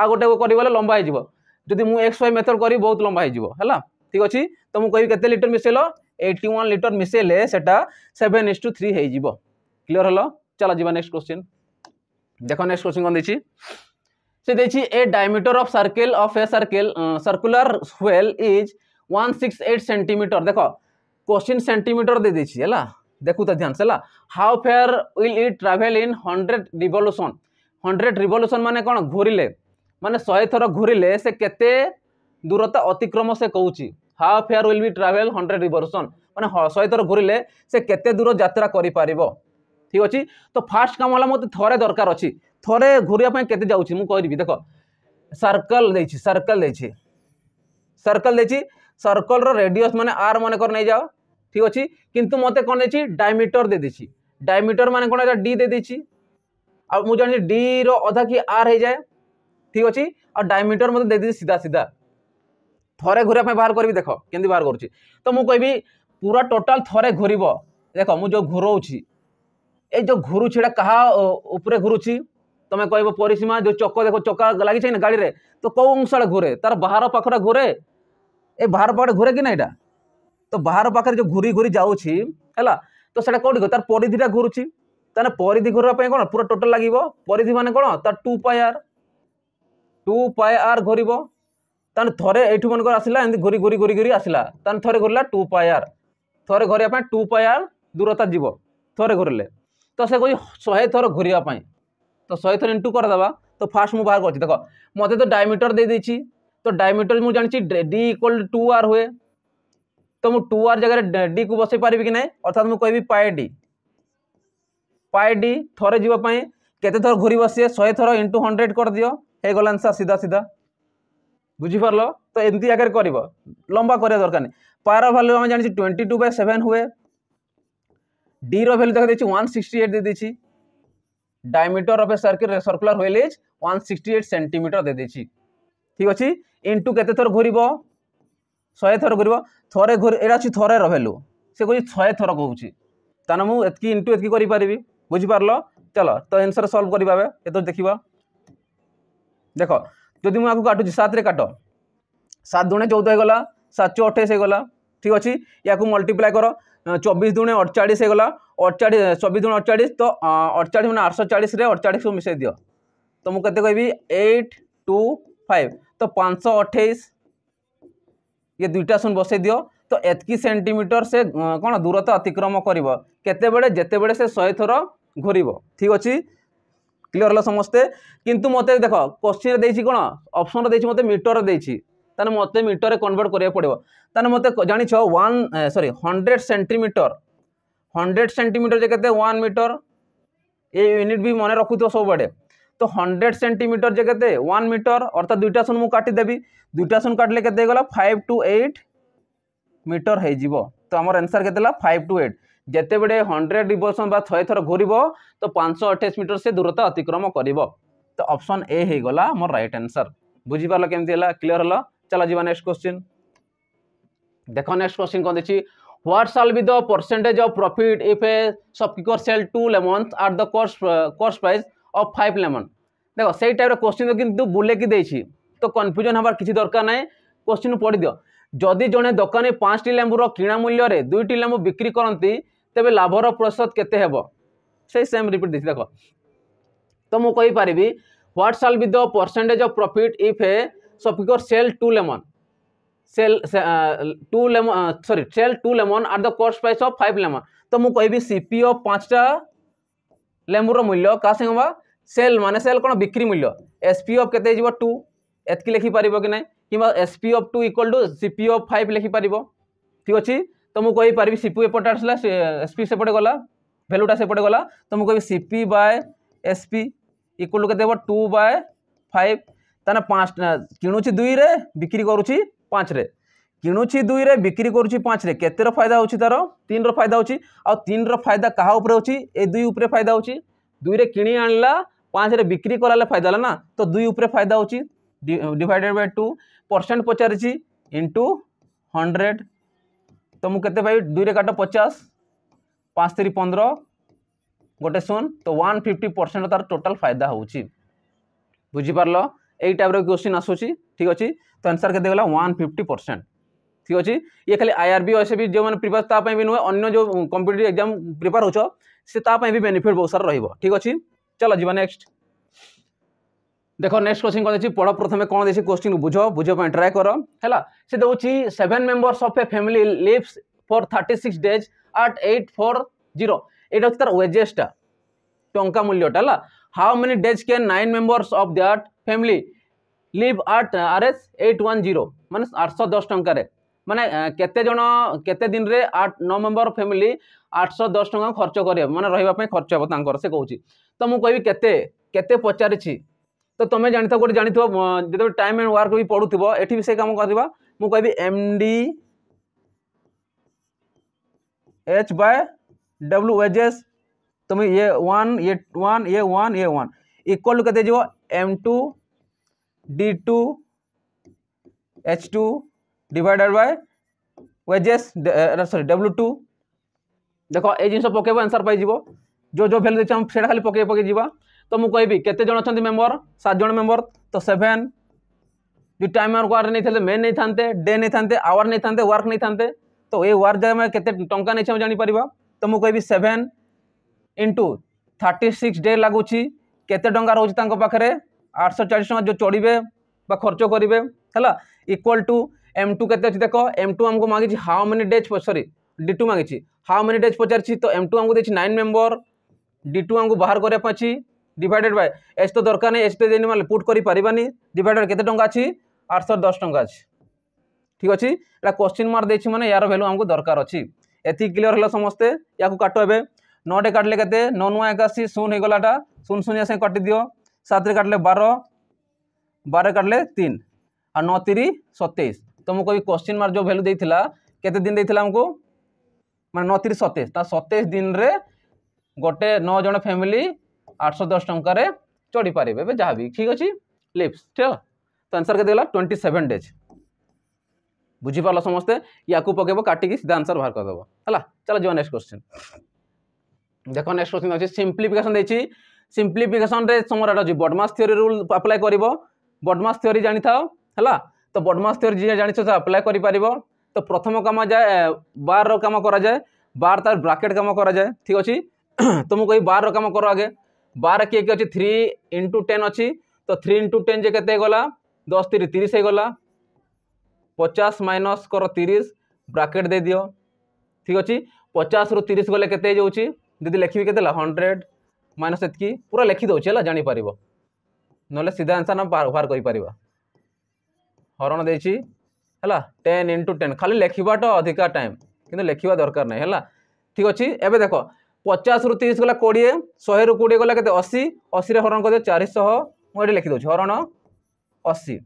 আর গোটে করবলে লম্বা হয়ে যদি মু এক্স ওয়াই মেথড করি বহুত লম্বা হয়ে হল ঠিক আছে তো মু কবি কেতে লিটর মিশাইল এইটি ওয়ান লিটর মিଶାইলে সেটা সেভেন ইস টু থ্রি হয়ে ক্লিয়ার হল চল যা নেক্সট কোশ্চিন দেখ নেক্সট কোশ্চিন কম দিয়েছি সে দিয়েছি a diameter of circle of a circle circular wheel is one six eight centimetre দেখ কোশ্চিন সেন্টিমিটর দিয়ে দিয়েছি হ্যাঁ দেখু তা ধ্যান হল how far will it travel in hundred revolution hundred revolution মানে কোণ ঘুরিলে মানে শহে থর ঘুরিলে সে কেতে দূরতা অতিক্রম সে কৌছি how far will be travel hundred revolution ମାନେ ଶହେଥର ଘୁରିଲେ ସେ କେତେ ଦୂର ଯାତ୍ରା କରିପାରିବ ଠିକ୍ ଅଛି ତ ଫାର୍ଷ୍ଟ କାମ ହେଲା ମୋତେ ଥରେ ଦରକାର ଅଛି ଥରେ ଘୁରିବା ପାଇଁ କେତେ ଯାଉଛି ମୁଁ କରିବି ଦେଖ ସର୍କଲ ଦେଇଛି ସର୍କଲ ଦେଇଛି ସର୍କଲ ଦେଇଛି ସର୍କଲର ରେଡିୟସ୍ ମାନେ ଆର୍ ମନେକର ନେଇଯାଅ ଠିକ୍ ଅଛି କିନ୍ତୁ ମୋତେ କ'ଣ ଦେଇଛି ଡାଇମିଟର ଦେଇଦେଇଛି ଡାଇମିଟର ମାନେ କ'ଣ ଡି ଦେଇଦେଇଛି ଆଉ ମୁଁ ଜାଣିଛି ଡିର ଅଧା କି ଆର୍ ହେଇଯାଏ ଠିକ୍ ଅଛି ଆଉ ଡାଇମିଟର ମୋତେ ଦେଇଦେଇଛି ସିଧା ସିଧା ଥରେ ଘୁରିବା ପାଇଁ ବାହାର କରିବି ଦେଖ କେମିତି ବାହାର କରୁଛି ତ ମୁଁ କହିବି ପୁରା ଟୋଟାଲ ଥରେ ଘୁରିବ ଦେଖ ମୁଁ ଯେଉଁ ଘୁରଉଛି ଏଇ ଯେଉଁ ଘୁରୁଛି ଏଇଟା କାହା ଉପରେ ଘୁରୁଛି ତମେ କହିବ ପରିସୀମା ଯେଉଁ ଚକ ଦେଖ ଚକା ଲାଗିଛି ନା ଗାଡ଼ିରେ ତ କେଉଁ ଅଂଶଟା ଘୁରେ ତାର ବାହାର ପାଖଟା ଘୁରେ ଏ ବାହାର ପାଖରେ ଘୁରେ କି ନା ଏଇଟା ତ ବାହାର ପାଖରେ ଯେଉଁ ଘୁରି ଘୁରି ଯାଉଛି ହେଲା ତ ସେଇଟା କେଉଁଠି ତାର ପରିଧିଟା ଘୁରୁଛି ତାହେଲେ ପରିଧି ଘୁରିବା ପାଇଁ କ'ଣ ପୁରା ଟୋଟାଲ ଲାଗିବ ପରିଧି ମାନେ କ'ଣ ତାର two pi R two pi ଆର୍ ଘୁରିବ ତାହେଲେ ଥରେ ଏଇଠୁ ମନେକର ଆସିଲା ଏମିତି ଘୁରି ଘୁରି ଘୁରି ଘୁରି ଆସିଲା ତାହେଲେ ଥରେ ଘୁରିଲା ଟୁ ପାଏ ଆର୍ ଥରେ ଘୁରିବା ପାଇଁ ଟୁ ପାଏ ଆର୍ ଦୂରତା ଯିବ ଥରେ ଘୁରିଲେ ତ ସେ କହୁଛି ଶହେ ଥର ଘୁରିବା ପାଇଁ ତ ଶହେ ଥର ଇଣ୍ଟୁ କରିଦେବା ତ ଫାର୍ଷ୍ଟ ମୁଁ ବାହାର କରୁଛି ଦେଖ ମୋତେ ତ ଡାଇମିଟର ଦେଇଦେଇଛି ତ ଡାଇମିଟର ମୁଁ ଜାଣିଛି ଡି ଇକ୍ୱାଲ୍ ଟୁ ଆର୍ ହୁଏ ତ ମୁଁ ଟୁ ଆର୍ ଜାଗାରେ ଡିକୁ ବସେଇ ପାରିବି କି ନାହିଁ ଅର୍ଥାତ୍ ମୁଁ କହିବି ପାଏ ଡି ପାଏ ଡି ଥରେ ଯିବା ପାଇଁ କେତେ ଥର ଘୁରିବ ସିଏ ଶହେ ଥର ଇଣ୍ଟୁ ହଣ୍ଡ୍ରେଡ଼ କରିଦିଅ ହେଇଗଲା ଆନ୍ସର୍ ସିଧା ସିଧା বুঝিপারল তো এমতি আগে করব লম্বা করা দরকার নেই পায়ের ভ্যালু আমি জানিছি টোয়েন্টি টু বাই সেভেন হুয়ে ডি রেলু দেখে দিয়েছি ওয়ান সিক্সটি এইট দিয়ে দিয়েছি diameter of a circle circular wheel is one sixty eight centimetre দিয়ে দিয়েছি ঠিক আছে ইন্টু কেতে থর ঘুরব শহে থর ঘুরব থরে ঘুর এটা হচ্ছে থরের ভ্যালু সে কুছি শহে থর কুচি তাহলে মু এত ইন্টু এত করে পারি বুঝিপারল চল তো এনসর সলভ করি এত দেখিবা দেখ जदि मुझे काटू सतरे काट सात दुणे चौदह हो गला सात चौ अठाईस हो गला ठीक अच्छे या मल्टीप्लाय कर चबीस दुणे अड़चाश हो गला अड़चा चौबीस दुणे अड़चाश तो अड़चाश मैंने आठश चालीस अड़चाश को मिसाई दि तो मुझे कहते कह एट टू फाइव तो पाँच अठाईस ये दुईटा सुन बसई दि तो एतक सेमिटर से कौन दूरता अतिक्रम करते बड़े से शहे थर घूर ठीक अच्छे ক্লিয়র হল সমস্তে কিন্তু মতো দেখ কোশ্চিনে দিয়েছি কোণ অপসন দিয়েছি মতো মিটর দিয়েছি তাহলে মতো মিটরে কনভর্ট করা পড়ব তাহলে মতো জাঁচ one sorry hundred centimetre hundred centimetre যে কেতে ওয়ান মিটর এই ইউনিট বি মনে রাখুথ সবুড়ে তো হন্ড্রেড সেটিমিটর যে কেতে ওয়ান মিটর অর্থাৎ দুইটা শূন্য কাটিদেবি দুইটা শূন্য কাটলে কেতে হয়ে গেল ফাইভ টু এইট মিটর হয়ে যাব তো আমার আনসার কেতে ফাইভ টু এইট ଯେତେବେଳେ ହଣ୍ଡ୍ରେଡ଼ ରିଭଲ୍ୟୁସନ୍ ବା ଶହେ ଥର ଘୁରିବ ତ ପାଞ୍ଚଶହ ଅଠେଇଶ ମିଟର ସେ ଦୂରତା ଅତିକ୍ରମ କରିବ ତ ଅପସନ୍ ଏ ହେଇଗଲା ଆମର ରାଇଟ୍ ଆନ୍ସର୍ ବୁଝିପାରିଲ କେମିତି ହେଲା କ୍ଲିଅର ହେଲା ଚାଲ ଯିବା ନେକ୍ସଟ କ୍ୱେଶ୍ଚିନ୍ ଦେଖ ନେକ୍ସଟ କ୍ୱେଶ୍ଚିନ୍ କ'ଣ ଦେଇଛି what shall be the percentage of profit if a shopkeeper sell 2 lemons at the cost uh, cost price of 5 lemon দেখো সেই টাইপের কোশ্চিন কিন্তু বুলেকি দিয়েছি তো কনফ্যুজন হবার কিছু দরকার নাই কোশ্চিন পড়ি দিও যদি জনে দোকানী পাঁচটি লেম্বুর কিনা মূল্যরে দুইটি লেম্বু বিক্রি করতে ତେବେ ଲାଭର ପ୍ରତିଶତ କେତେ ହେବ ସେଇ ସେମ୍ ରିପିଟ୍ ଦେଇଛି ଦେଖ ତ ମୁଁ କହିପାରିବି what shall be the percentage of profit if a shopkeeper sell two lemon sell two lemon sorry sell two lemon at the cost price of five lemon ତ ମୁଁ କହିବି ସି ପି ଓ ପାଞ୍ଚଟା ଲେମ୍ବୁର ମୂଲ୍ୟ କାହା ସାଙ୍ଗେ ବା ସେଲ୍ ମାନେ ସେଲ୍ କ'ଣ ବିକ୍ରି ମୂଲ୍ୟ ଏସ୍ ପି ଅଫ୍ କେତେ ହେଇଯିବ ଟୁ ଏତିକି ଲେଖିପାରିବ କି ନାହିଁ କିମ୍ବା S P of two equal to C P of five ଲେଖିପାରିବ ଠିକ୍ ଅଛି तो मुझे कही पारि सीपी एपटे आसला एसपी सेपटे गला भैल्यूटा सेपटे गला तो मुझे कह सीपी बाय एसपी इक्वल के देव टू बाय फाइव तेना पाँच किणुची दुई रे बिक्री करुच्ची पाँच रे किणुची दुई रे बिक्री करुच्ची पाँच रे के फायदा होार तीन रायदा होन रायदा क्या उपर हो दुई उपर फायदा हो दुई किणी आनला पाँच रे बिक्री कराला फायदा है ना तो दुई उपर फायदा होिवाइडेड बाय टू परसेंट पचार इंटु हंड्रेड ତ ମୁଁ କେତେ ପାଇବି ଦୁଇରେ କାଟ ପଚାଶ ପାଞ୍ଚ ତିରି ପନ୍ଦର ଗୋଟେ ଶୂନ ତ ୱାନ୍ ଫିଫ୍ଟି ପରସେଣ୍ଟ ତା'ର ଟୋଟାଲ୍ ଫାଇଦା ହେଉଛି ବୁଝିପାରିଲ ଏଇ ଟାଇପ୍ର କ୍ୱେଶ୍ଚିନ୍ ଆସୁଛି ଠିକ୍ ଅଛି ତ ଆନ୍ସର୍ କେତେ ଗଲା ୱାନ୍ ଫିଫ୍ଟି ପରସେଣ୍ଟ ଠିକ୍ ଅଛି ଇଏ ଖାଲି I R B O S B ଯେଉଁମାନେ ପ୍ରିପେୟାର ତା ପାଇଁ ବି ନୁହେଁ ଅନ୍ୟ ଯେଉଁ କମ୍ପିଟେଟିଭ୍ ଏକ୍ଜାମ୍ ପ୍ରିପେୟାର ହେଉଛ ସେ ତା ପାଇଁ ବି ବେନିଫିଟ୍ ବହୁତ ସାରା ରହିବ ଠିକ୍ ଅଛି ଚାଲ ଯିବା ନେକ୍ସଟ দেখ ନେକ୍ସଟ କୋଶ୍ଚିନ୍ କରିଦେଇଛି ପଢ଼ ପ୍ରଥମେ କ'ଣ ଦେଇଛି କୋଶ୍ଚିନ୍କୁ ବୁଝ ବୁଝିବା ପାଇଁ ଟ୍ରାଏ କର ହେଲା ସେ ଦେଉଛି seven members of a family lives for thirty six days at eight four zero ଏଇଟା ହେଉଛି ତାର ୱେଜେସ୍ଟା ଟଙ୍କା ମୂଲ୍ୟଟା ହେଲା how many days can nine members of that family live at R S eight one zero মানে আটশো দশ টঙ্কার মানে কেতে জন কেতে দিনরে আট ন মেম্বর ফ্যামিলি আটশো দশ টঙ্কা খরচ করবে মানে রহবা খরচ হব তাঁর সে কৌছি তো মু কবি কেতে কেতে পচারিছি तो तुम जानते गोटे जान जो टाइम एंड वर्क भी पढ़ु थी से कम कर କରିବା कह M M H by W S तुम ये वन ये वन ये वन ये वन इक्वल टू कहते जो M two D two H two divided by wage S sorry W two देख ये जिन पकेब आंसर पाइब जो जो भैल्यू देखिए खाली पकई पकई जा तो मुझे कहि के জন অনেক মেম্বর সাত জন মেম্বর जो टाइम वर्क वार नहीं थे मेन नहीं था डे नहीं था आवर नहीं था वर्क नहीं था तो ये वर्क जगह के टाँह नहीं चाहिए जापर तो मुझे कहि seven into thirty six day लगुच के रोचे सौ आठश चालीस टाँग जो चढ़े खर्च करेंगे है इक्वाल टू एम टू के देख एम टू आमको मांगी how many days sorry D two मांगी हाउ मेनी डेज पचार तो एम टू आमको देखिए नाइन मेम्बर डी टू आमको बाहर करवाई ডিভাইডেড বাই এস তো দরকার নেই এস তো দিয়ে মানে পুট করিপারি ডিভাইডেড কত টাকা আছে আটশো দশ টঙ্কা আছে ঠিক আছে এটা কোশ্চিন মার্ক দিয়েছি মানে ইয়ার ভ্যালু আমাকে দরকার অছি এতি ক্লিয়ার হল সমস্ত ইয়াকু কাটো এবে নটে কাটলে কত ন নয় একাশি শূন্য হয়ে গলাটা শূন্য শূন্য সে কাটি দিও সাতরে কাটলে বারো বারে কাটলে তিন আর ন তিরি সতেইশ তোমাকে ওই কোশ্চিন মার্ক যে ভ্যালু দিয়েছিলা কত দিন দিয়েছিলা আমাকে মানে ন তিরি সতেইশ তা সতেইশ দিনরে গোটে ন জন ফ্যামিলি ଆଠଶହ ଦଶ ଟଙ୍କାରେ ଚଢ଼ିପାରିବେ ଏବେ ଯାହା ବି ଠିକ୍ ଅଛି ଲିପ୍ସ ଠିକ୍ ହେଲା ତ ଆନ୍ସର୍ କେତେ ହେଲା ଟ୍ୱେଣ୍ଟି ସେଭେନ୍ ଡେଜ୍ ବୁଝିପାରିଲ ସମସ୍ତେ ୟାକୁ ପକେଇବ କାଟିକି ସିଧା ଆନ୍ସର୍ ବାହାର କରିଦେବ ହେଲା ଚାଲ ଯିବା ନେକ୍ସଟ କ୍ୱେଶ୍ଚିନ୍ ଦେଖ ନେକ୍ସଟ କ୍ୱେଶ୍ଚିନ୍ ଅଛି ସିମ୍ପ୍ଲିଫିକେସନ୍ ଦେଇଛି ସିମ୍ପ୍ଲିଫିକେସନ୍ରେ ତୁମର ଏଇଟା ଅଛି ବଡ଼ମାସ୍ ଥିଓରି ରୁଲ୍ ଆପ୍ଲାଏ କରିବ ବଡ଼ମାସ୍ ଥିଓରି ଜାଣିଥାଅ ହେଲା ତ ବଡ଼ମାସ୍ ଥିଓରି ଯିଏ ଜାଣିଛ ସେ ଆପ୍ଲାଏ କରିପାରିବ ତ ପ୍ରଥମ କାମ ଯାଏ ବାର୍ର କାମ କରାଯାଏ বার তার ব্রাকেট কাম করা যায় ঠিক আছে তুমি এই বারর কাম করো আগে बार किए कि अच्छे थ्री इंटु टेन अच्छी तो थ्री इंटु टेन जे के गला दस तीर तीस हो गला पचास माइनस कर तीस ब्राकेट दे दि ठीक अच्छे पचास रु तीस गले के दीदी लिखी के हंड्रेड माइनस एतकी पूरा लिखिदे है जापर ना सीधा आंसर आम बाहर कर हरण देला टेन इंटु टेन खाली लिखाटा अधिका टाइम कि लिखा दरकार नहीं है ठीक अच्छे एवं देख पचास रु तीस गला कोड़े शहे रु कोड़े गला अशी अशी से हरण कर दिए चार शह मुझे लिखिदे हरण अशी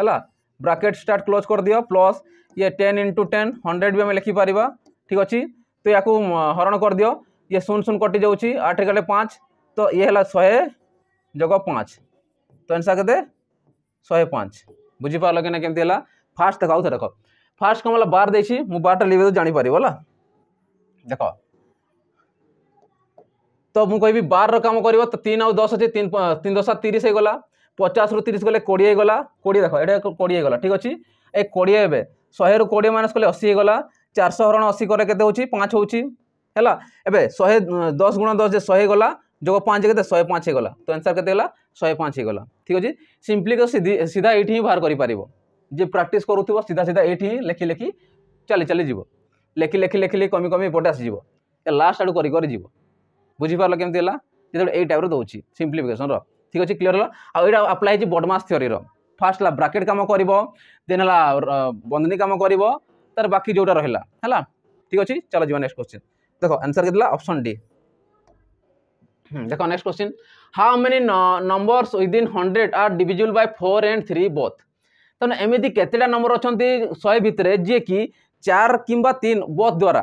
है ब्राकेट स्टार्ट क्लोज कर दि प्लस ये टेन इंटु टेन हंड्रेड भी आम लिखिपर ठीक अच्छे तो या हरण कर दि ये शून शून कटि जा आठ गले पाँच तो ये शहे जग पाँच तो एनसा के शहे पाँच बुझिपाल कि ना कमी है फास्ट देख आउ थे देख फास्ट कम बार देसी मुझ बार लिखे जापर देख তো মু কবি বারর কাম করব তো তিন আউ দশ অছে তিন দশ তিরিশ হয়েগলা পচাশ রু তিরিশ গেলে কোড়িয়ে গলা কোড়িয়ে দেখ এটা কোড়িয়ে গলা ঠিক আছে এই কোড়িয়ে এবে শহে রু কোড়িয়ে মাইনস কলে অশী হয়েগলা চারশো হরণ অশী করে কেতে হচ্ছে পাঁচ হচ্ছে হল এবে শহে দশ গুণ দশ যে শহে গলা যোগ পাঁচ কেতে শহে পাঁচ হয়েগলা তো আনসার কেতে গেলা শহে পাঁচ হয়েগলা ঠিক আছে সিম্পলি সিধা এইটি হি বাহার করিপারিব যে প্রাকটিস করুথিব সিধা সিধা এইটি হি লেখি লেখি চালি চালি যাব লেখি লেখি লেখি লেখি কমি কমি এপটে আসিযোগ লাস্ট আড়ু করি করে যাব ବୁଝିପାରିଲ କେମିତି ହେଲା ଯେତେବେଳେ ଏଇ ଟାଇପ୍ର ଦେଉଛି ସିମ୍ପ୍ଲିଫିକେସନ୍ର ଠିକ୍ ଅଛି କ୍ଲିଅର୍ ହେଲା ଆଉ ଏଇଟା ଆପ୍ଲାଏ ହେଇଛି ବଡ଼ମାସ ଥିଓରିର ଫାର୍ଷ୍ଟ ହେଲା ବ୍ରାକେଟ୍ କାମ କରିବ ଦେନ୍ ହେଲା ବନ୍ଧନୀ କାମ କରିବ ତାର ବାକି ଯେଉଁଟା ରହିଲା ହେଲା ଠିକ୍ ଅଛି ଚାଲ ଯିବା ନେକ୍ସଟ କ୍ୱେଶ୍ଚିନ୍ ଦେଖ ଆନ୍ସର୍ କେତେ ଥିଲା ଅପସନ୍ ଡି ଦେଖ next question how many numbers within hundred are divisible by four and three both ତେଣୁ ଏମିତି କେତେଟା ନମ୍ବର ଅଛନ୍ତି ଶହେ ଭିତରେ ଯିଏକି ଚାରି କିମ୍ବା ତିନି ବୋଥ୍ ଦ୍ୱାରା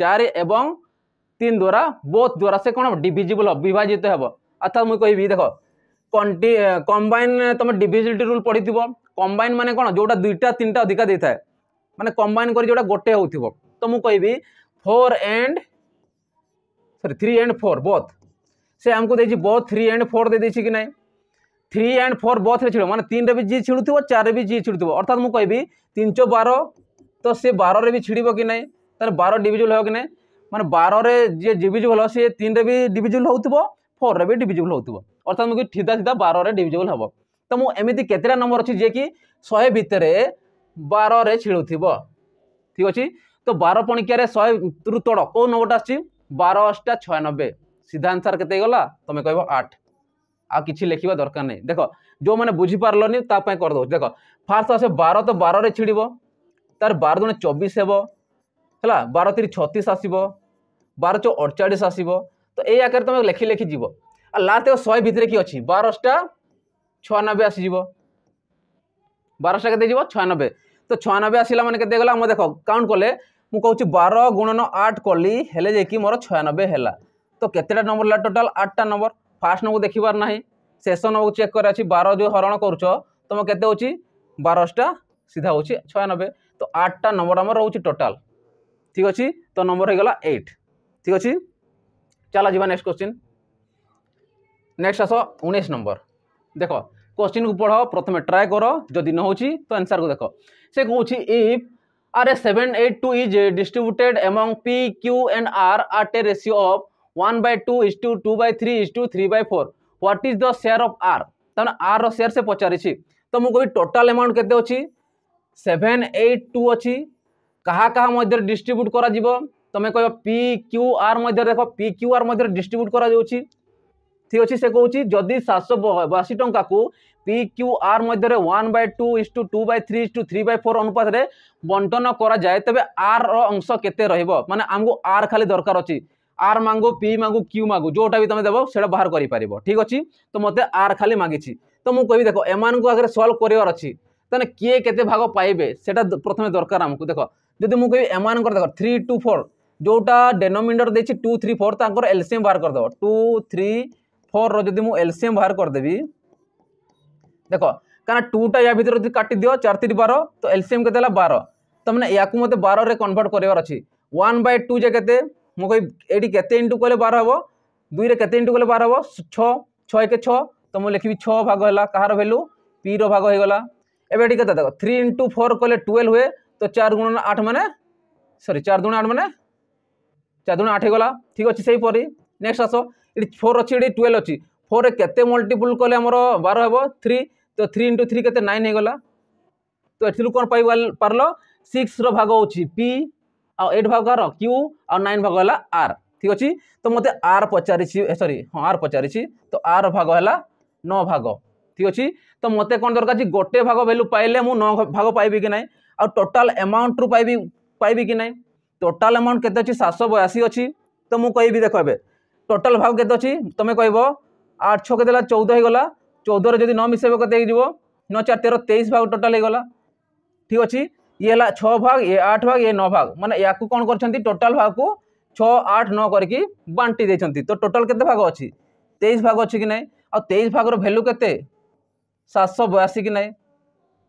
ଚାରି ଏବଂ तीन द्वारा बोथ द्वारा से कौन डिजिबल डिविजिबल हम विभाजित हम अर्थात मुझे कहि देख कंटी कंबाइन तुम डिविजिबिलिटी रूल पढ़ी कंबाइन मैंने कौन जोटा दुईटा तीन टाइम अधिका दे थाए मैंने कंबाइन कर जोटा गोटे हो तो मुझे कह four and sorry three and four both से आमको दे बोथ थ्री एंड फोर दे कि ना थ्री एंड फोर बोथ रे छिड़ो माने तीन रे भी जी छिड़ू थो चार भी जी छिड़ू अर्थात मुझे कह तीन चौ बार तो सी बार भी छिड़ब कि ना तार बार डिजिबल हो कि ना ମାନେ ବାରରେ ଯିଏ ଡିଭିଜିବଲ୍ ହେବ ସିଏ ତିନିରେ ବି ଡିଭିଜିବଲ୍ ହେଉଥିବ ଫୋର୍ରେ ବି ଡିଭିଜିବଲ୍ ହେଉଥିବ ଅର୍ଥାତ୍ ମୁଁ କି ସିଧା ସିଧା ବାରରେ ଡିଭିଜିବଲ୍ ହେବ ତ ମୁଁ ଏମିତି କେତେଟା ନମ୍ବର ଅଛି ଯିଏକି ଶହେ ଭିତରେ ବାରରେ ଛିଡ଼ୁଥିବ ଠିକ୍ ଅଛି ତ ବାର ପଣିକିଆରେ ଶହେ ତୃ ତଡ଼ କେଉଁ ନମ୍ବରଟା ଆସିଛି ବାର ଅଷ୍ଟା ଛୟାନବେ ସିଧା ଆନ୍ସର୍ କେତେ ହେଇଗଲା ତୁମେ କହିବ ଆଠ ଆଉ କିଛି ଲେଖିବା ଦରକାର ନାହିଁ ଦେଖ ଯେଉଁମାନେ ବୁଝିପାରିଲନି ତା ପାଇଁ କରିଦେଉଛି ଦେଖ ଫାର୍ଷ୍ଟ ଆସେ ବାର ତ ବାରରେ ଛିଡ଼ିବ ତାର ବାର ଜଣେ ଚବିଶ ହେବ ହେଲା ବାର ତିରି ଛତିଶ ଆସିବ বারোশো অড়চাশ আসব তো এই আকারে তুমি লেখি লেখি যাব আর লাস্ট শহে ভিতরে কি অছি বারোশটা ছয়ানবে আসিযোগ বারোশটা কেতে যাব ছয়ানবে তো ছয়ানবে আসলা মানে কেতে গেল আমার দেখ কাউন্ট কলে মু কৌছি বার গুণন আট কলি হলে যাই মোর ছয়ানবে হল তো কেতেটা নম্বর লা টোটাল আটটা নম্বর ফার্স্ট নম্বর দেখিবার না শেষ নম্বর চেক করে আছে বার যে হরণ করছ তোম কেতে হচ্ছে বারশটা সিধা হচ্ছে ছয়ানবে তো আটটা নম্বর আমার রয়েছে টোটাল ঠিক আছে তো নম্বর হয়ে গেল এইট ঠিক ଅଛି ଚାଲ ଯିବା ନେକ୍ସଟ କ୍ୱେଶ୍ଚିନ୍ ନେକ୍ସଟ ଆସ ଉଣେଇଶ ନମ୍ବର ଦେଖ କ୍ୱେଶ୍ଚିନ୍କୁ ପଢ଼ ପ୍ରଥମେ ଟ୍ରାଏ କର ଯଦି ନ ହେଉଛି ତ ଆନ୍ସର୍କୁ ଦେଖ ସେ କହୁଛି if R A seven eight two is distributed among P Q and R at a ratio of one by two is to two by three is to three by four what is the share of R তাহলে R সেয়ার সে পচারিছি তো মু কবি total amount কেতে অছি seven eight two অছি কাহা কাহা মধ্যে ডিস্ট্রিব্যুট করা যাব তুমি কহ পি কিউ আর মধ্যে দেখ পি কিউ আর মধ্যে ডিস্ট্রিব্যুট করা যাচ্ছে ঠিক আছে সে কৌছি যদি সাতশো বয়াশি টঙ্কা কু পি কিউ আর মধ্যে one by two is to two by three is to three by four অনুপাতে বন্টন করা যায় তবে আর অংশ কেতে রহব মানে আমি আর খালি দরকার অছি আর মাগু পি মাগু কিউ মাগু যেটা বি তুমি দেব সেটা বাহার করে পাব ঠিক অছি তো মতো আর খালি মাগিছি তো মু কবি দেখো এমানকু আগে সলভ করিবার অছি তাহলে কিয়ে কেতে ভাগ পাইবে সেটা প্রথমে দরকার আমাকে দেখো যদি মু কবি এমানকর দেখো থ্রি টু ফোর जोटा डेनोमिटर दे टू थ्री फोर तक एलसीयम बाहर करदेव टू थ्री फोर रि मुझे एलसीयम बाहर करदेवि देख क्या टूटा या भितर जो काट दि चार बार तो एलसीयम के बार तो मैंने या मत बारे कनभर्ट करार अच्छे वन बै टू जे के मुझे ये के इंटू कले बार हे दुई के इंटू कले बार हे छ छ एक छ तो मुझे लिखी छ भाग है कहार भैल्यू पी राग हो गला के देख थ्री इंटू फोर कले ट्वेल्व हुए तो चार गुण आठ मैंने सरी चार गुण आठ मैंने ଚାରି ଦୁଣ ଆଠ ହେଇଗଲା ଠିକ୍ ଅଛି ସେହିପରି ନେକ୍ସଟ ଆସ ଏଠି ଫୋର୍ ଅଛି ଏଠି ଟୁଏଲ୍ଭ ଅଛି ଫୋର୍ରେ କେତେ ମଲ୍ଟିପୁଲ୍ କଲେ ଆମର ବାର ହେବ ଥ୍ରୀ ତ ଥ୍ରୀ ଇଣ୍ଟୁ ଥ୍ରୀ କେତେ ନାଇନ୍ ହେଇଗଲା ତ ଏଥିରୁ କ'ଣ ପାଇ ପାରିଲ ସିକ୍ସର ଭାଗ ହେଉଛି ପି ଆଉ ଏଇଟ୍ ଭାଗ କାର କ୍ୟୁ ଆଉ ନାଇନ୍ ଭାଗ ହେଲା ଆର୍ ଠିକ୍ ଅଛି ତ ମୋତେ ଆର୍ ପଚାରିଛି ସରି ହଁ ଆର୍ ପଚାରିଛି ତ ଆର୍ ଭାଗ ହେଲା ନଅ ଭାଗ ଠିକ୍ ଅଛି ତ ମୋତେ କ'ଣ ଦରକାର ଅଛି ଗୋଟେ ଭାଗ ଭ୍ୟାଲ୍ୟୁ ପାଇଲେ ମୁଁ ନଅ ଭାଗ ପାଇବି କି ନାହିଁ ଆଉ ଟୋଟାଲ୍ ଆମାଉଣ୍ଟରୁ ପାଇବି ପାଇବି କି ନାହିଁ ଟୋଟାଲ ଆମାଉଣ୍ଟ କେତେ ଅଛି ସାତଶହ ବୟାଅଶୀ ଅଛି ତ ମୁଁ କହିବି ଦେଖ ଏବେ ଟୋଟାଲ ଭାବ କେତେ ଅଛି ତୁମେ କହିବ ଆଠ ଛଅ କେତେ ହେଲା ଚଉଦ ହୋଇଗଲା ଚଉଦରେ ଯଦି ନ ମିଶାଇବ କେତେ ହେଇଯିବ ନଅ ଚାରି ତେର ତେଇଶ ଭାଗ ଟୋଟାଲ ହୋଇଗଲା ଠିକ୍ ଅଛି ଇଏ ହେଲା ଛଅ ଭାଗ ଇଏ ଆଠ ଭାଗ ଇଏ ନଅ ଭାଗ ମାନେ ୟାକୁ କ'ଣ କରିଛନ୍ତି ଟୋଟାଲ ଭାଗକୁ ଛଅ ଆଠ ନଅ କରିକି ବାଣ୍ଟି ଦେଇଛନ୍ତି ତ ଟୋଟାଲ କେତେ ଭାଗ ଅଛି ତେଇଶ ଭାଗ ଅଛି କି ନାହିଁ ଆଉ ତେଇଶ ଭାଗର ଭ୍ୟାଲୁ କେତେ ସାତଶହ ବୟାଅଶୀ କି ନାହିଁ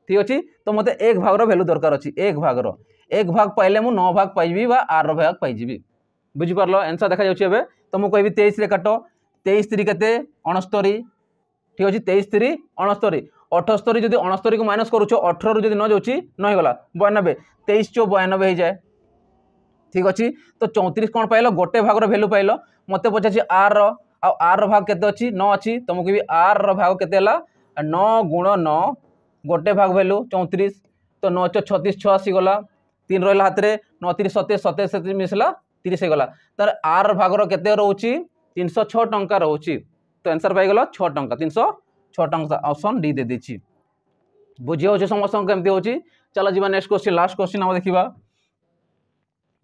ଠିକ୍ ଅଛି ତ ମୋତେ ଏକ ଭାଗର ଭ୍ୟାଲୁ ଦରକାର ଅଛି ଏକ ଭାଗର এক ভাগ পাইলে মু নয় ভাগ পাইবি বা আর ভাগ পাইযি বুঝিপারল এনসর দেখা যাচ্ছে এবে তো মু কবি তেইশে কাট তেইশ তিরি কেতে অণস্তরি ঠিক আছে তেইশ তিরি অণস্তরি অঠস্তরি যদি অণস্তরি মাইনস করুছ অঠর যদি ন যাচ্ছি নইগলা বয়ানবে তেইশ চো বয়ানবে হয়ে যায় ঠিক আছে তো চৌত্রিশ কোণ পাইল গোটে ভাগর ভ্যালু পাইল মতো পচারছি আর র আর ভাগ কেতে অছি ন অছি তোমাকে বি আর ভাগ কেতে হল ন গুণ ন গোটে ভাগ ভ্যালু চৌত্রিশ তো ন ছ ছত্রিশ ছ আসিগলা तीन रहा हाथ में नतीस सतैश सतैशला तीस होगा तर आर भाग के तीन सौ छः टाँग रोचे तो एनसर पाई छः टाँग तीन सौ छः टाँचा अप्सन डी दे दी बुझी हो समस्त कमी हो चल जा नेक्स्ट क्वेश्चन लास्ट क्वेश्चन आम देखा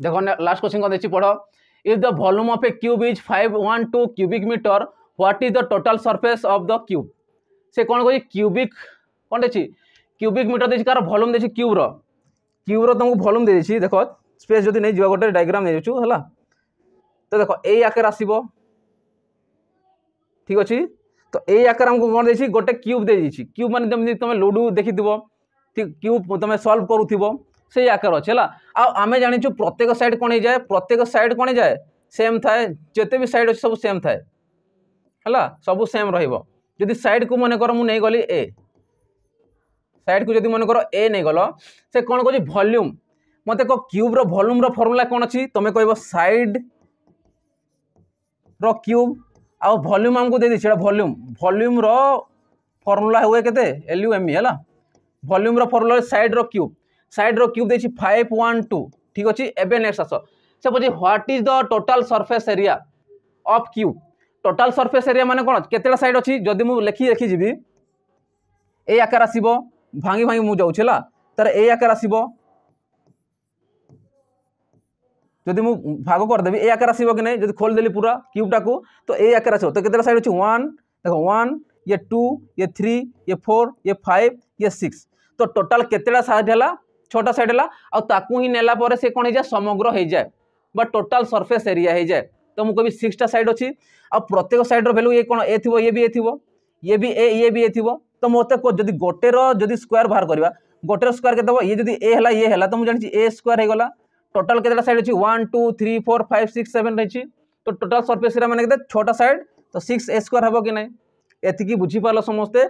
देख लास्ट क्वेश्चन कौन देखिए पढ़ if the volume of a cube is five one two cubic metre what is the total surface of the cube से कौन कह क्यूबिक कौन देखिए क्यूबिक मीटर देखिए कहार भल्यूम देखिए क्यूब्र क्यूर तुमको भल्यूम दे देख स्पेस जदि नहीं गोटे डायग्राम नहीं जाऊँ है तो देख यही आकार आसब ठीक अच्छे তো এই আকার আমাকে কোণ দিয়েছি গোটে কিউব দিয়ে দিয়েছি কিউব মানে যেমনি তুমি লুডু দেখিথিব ঠিক কিউব তুমি সলভ করুথিব সেই আকার অছে হল আমি জাঁচু প্রত্যেক সাইড কোণ হয়ে যায় প্রত্যেক সাইড কোণ যায় সেম থাকে যেতে বি সাইড অছে সব সেম থাকে হল সবু সেম রহব যদি সাইড কু মনে কর মু এ সাইডকু যদি মনে কর এ নেইগল সে কোণ কী ভଲ୍ୟୁମ୍ মতো ক ক্যুব্র ভଲ୍ୟୁମ୍ର ଫର୍ମୁଲା কোণ অছি তুমি কহব সাইড্র ক্যুব আউ ভଲ୍ୟୁମ୍ আমাকে দিয়ে দিচ্ছি এটা ভଲ୍ୟୁମ୍ ভଲ୍ୟୁମ୍ର ফর্মুলা হুয়ে কেতে এল ইউ এম ই হলা ভল্যুম্র ফর্মুলা সাইড্র ক্যুব সাইড্র ক্যুব দিয়েছি ফাইভ ওয়ান টু ঠিক আছে এবে নেক্সট আস সে বলছি what is the total surface area of cube total surface area মানে কোণ কেতটা সাইড অছি যদি মু লেখি লেখি যাবি এই আকার আসব ଭାଙ୍ଗି ଭାଙ୍ଗି ମୁଁ ଯାଉଛି ହେଲା ତାର ଏ ଆକାର ଆସିବ যদি মু ভাগ করেদেবি এ আকার আসব কি না যদি খোলদেলি পুরা কিউবটা তো এ আকার আসব তো কেতটা সাইড হচ্ছে ওয়ান দেখো ওয়ান ইয়ে টু ইয়ে থ্রি ইয়ে ফোর ইয়ে ফাইভ ইয়ে সিক্স তো টোটাল কেতটা সাইড হল ছটা সাইড হল আকু হি নেলা পরে সে কোণ হয়ে যায় সমগ্র হয়ে যায় বা টোটাল সরফেস এরিয়া হয়ে যায় তো মু কবি সিক্সটা সাইড অছি আত্যেক সাইড্র ভ্যালু ইয়ে কোণ এ থিব ইয়ে বি এ থিব ইয়ে বি এ ইয়ে বি এ থিব तो मत कह जो गोटे रि स्क्यर बाहर करवा गोटे स्क्यर के ये जी ए है ये है तो मुझे ए हो होगा टोटाल के सैड अच्छी one two three four five six seven रही तो टोटाल सरफेस मैंने के छोटा सैड तो सिक्स ए स्क्यर हे कि ना ये की समस्ते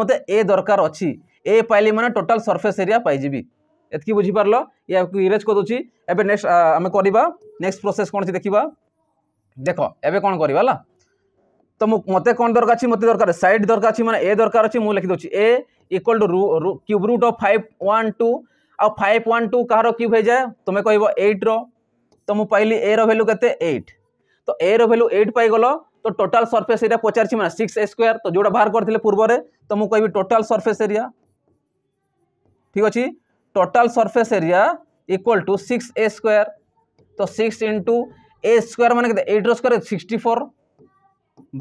मत ए दरकार अच्छी ए पाइली मैंने टोटाल सरफेस एरिया पाइबी एतक बुझी पार या इरेज कर दूँ एक्स्ट आम करवा नेक्स्ट प्रोसेस कौन से देखा देख ए कौन करवाला तो मुझे कौन दरकार अच्छी मत दरकार सैड दरकार अच्छी मैं ए दरकार अच्छी मुझे लिखिद ए इक्वल टू रू cube root of five one two आउ फाइव वन टू कह क्यूब हो जाए तुम्हें कह एट्र तो मुझे पाली ए रैल्यू के तो ए रैल्यू एट पाइल तो टोटाल सर्फेस एरिया पचार सिक्स ए स्क् तो जो बाहर करते पूर्व तो मुझे कहि टोटाल सर्फेस एरिया ठीक अच्छे total surface area equal to six a square तो सिक्स इंटु ए स्क्वयर मैंने एट्र स्क्वयर सिक्सटी फोर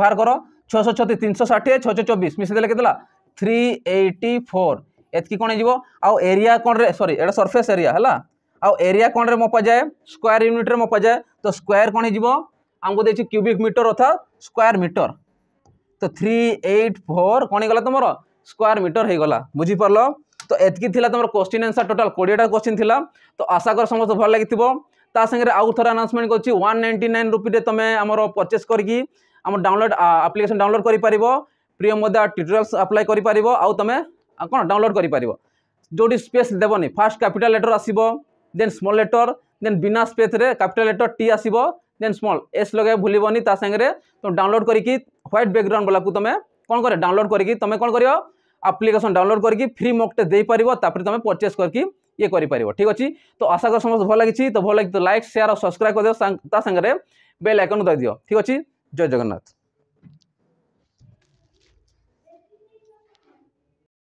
बाहर कर छःश छतीस तीन शह षाठी छः चौबीस मिसदेले के थ्री एट्टी फोर एतक कौन हो एरिया कौन रे सरी एट सरफेस एरिया है आउ एरिया कौन रे मपा जाए स्क्वायर यूनिट्रे रे मपा जाए तो स्क्वायर कौन हो आमको देखिए क्यूबिक मीटर अर्थात स्क्वायर मीटर तो थ्री एट फोर कौन होगा तुम स्क्वायर मीटर होगला बुझीपार तो एतकी तुम क्वेश्चन आंसर टोटाल कोड़ेटा क्वेश्चन थी तो आशा कर समस्त भल लगी ता आउ थे आनाउंसमेंट करवान नाइंटी नाइन रुपी तुम्हें आम परचेस करके আমার ডাউনলোড আপ্লিকেশন ডাউনলোড করিপার প্রিয় মোদা টিউটোরিয়ালস আপ্লাই করিপার আউ তুমি কোণ ডাউনলোড করিপার ଯେଉଁଠି ସ୍ପେସ୍ ଦେବନି ଫାର୍ଷ୍ଟ କ୍ୟାପିଟାଲ୍ ଲେଟର୍ ଆସିବ ଦେନ୍ ସ୍ମଲ୍ ଲେଟର୍ ଦେନ୍ ବିନା ସ୍ପେସ୍ରେ କ୍ୟାପିଟାଲ୍ ଲେଟର୍ ଟି ଆସିବ ଦେନ୍ ସ୍ମଲ୍ ଏସ୍ ଲଗାଇ ଭୁଲିବନି ତା ସାଙ୍ଗରେ ତୁମେ ଡାଉନଲୋଡ଼୍ କରିକି ହ୍ୱାଇଟ୍ ବ୍ୟାକ୍ଗ୍ରାଉଣ୍ଡ ବାଲାକୁ ତୁମେ କ'ଣ କର ଡାଉନଲୋଡ଼୍ କରିକି ତୁମେ କ'ଣ କରିବ ଆପ୍ଲିକେସନ୍ ଡାଉନଲୋଡ଼୍ କରିକି ଫ୍ରି ମକ୍ଟେ ଦେଇପାରିବ ତାପରେ ତୁମେ ପରଚେସ୍ କରିକି ଇଏ କରିପାରିବ ଠିକ୍ ଅଛି ତ ଆଶା କର ସମସ୍ତେ ଭଲ ଲାଗିଛି ତ ଭଲ ଲାଗି ତ ଲାଇକ୍ ସେୟାର୍ ଆଉ ସବସ୍କ୍ରାଇବ୍ କରିଦିଅ ତା ସାଙ୍ଗରେ ବେଲ୍ ଆଇକନ୍ ଦେଇଦିଅ ଠିକ୍ ଅଛି जय जगन्नाथ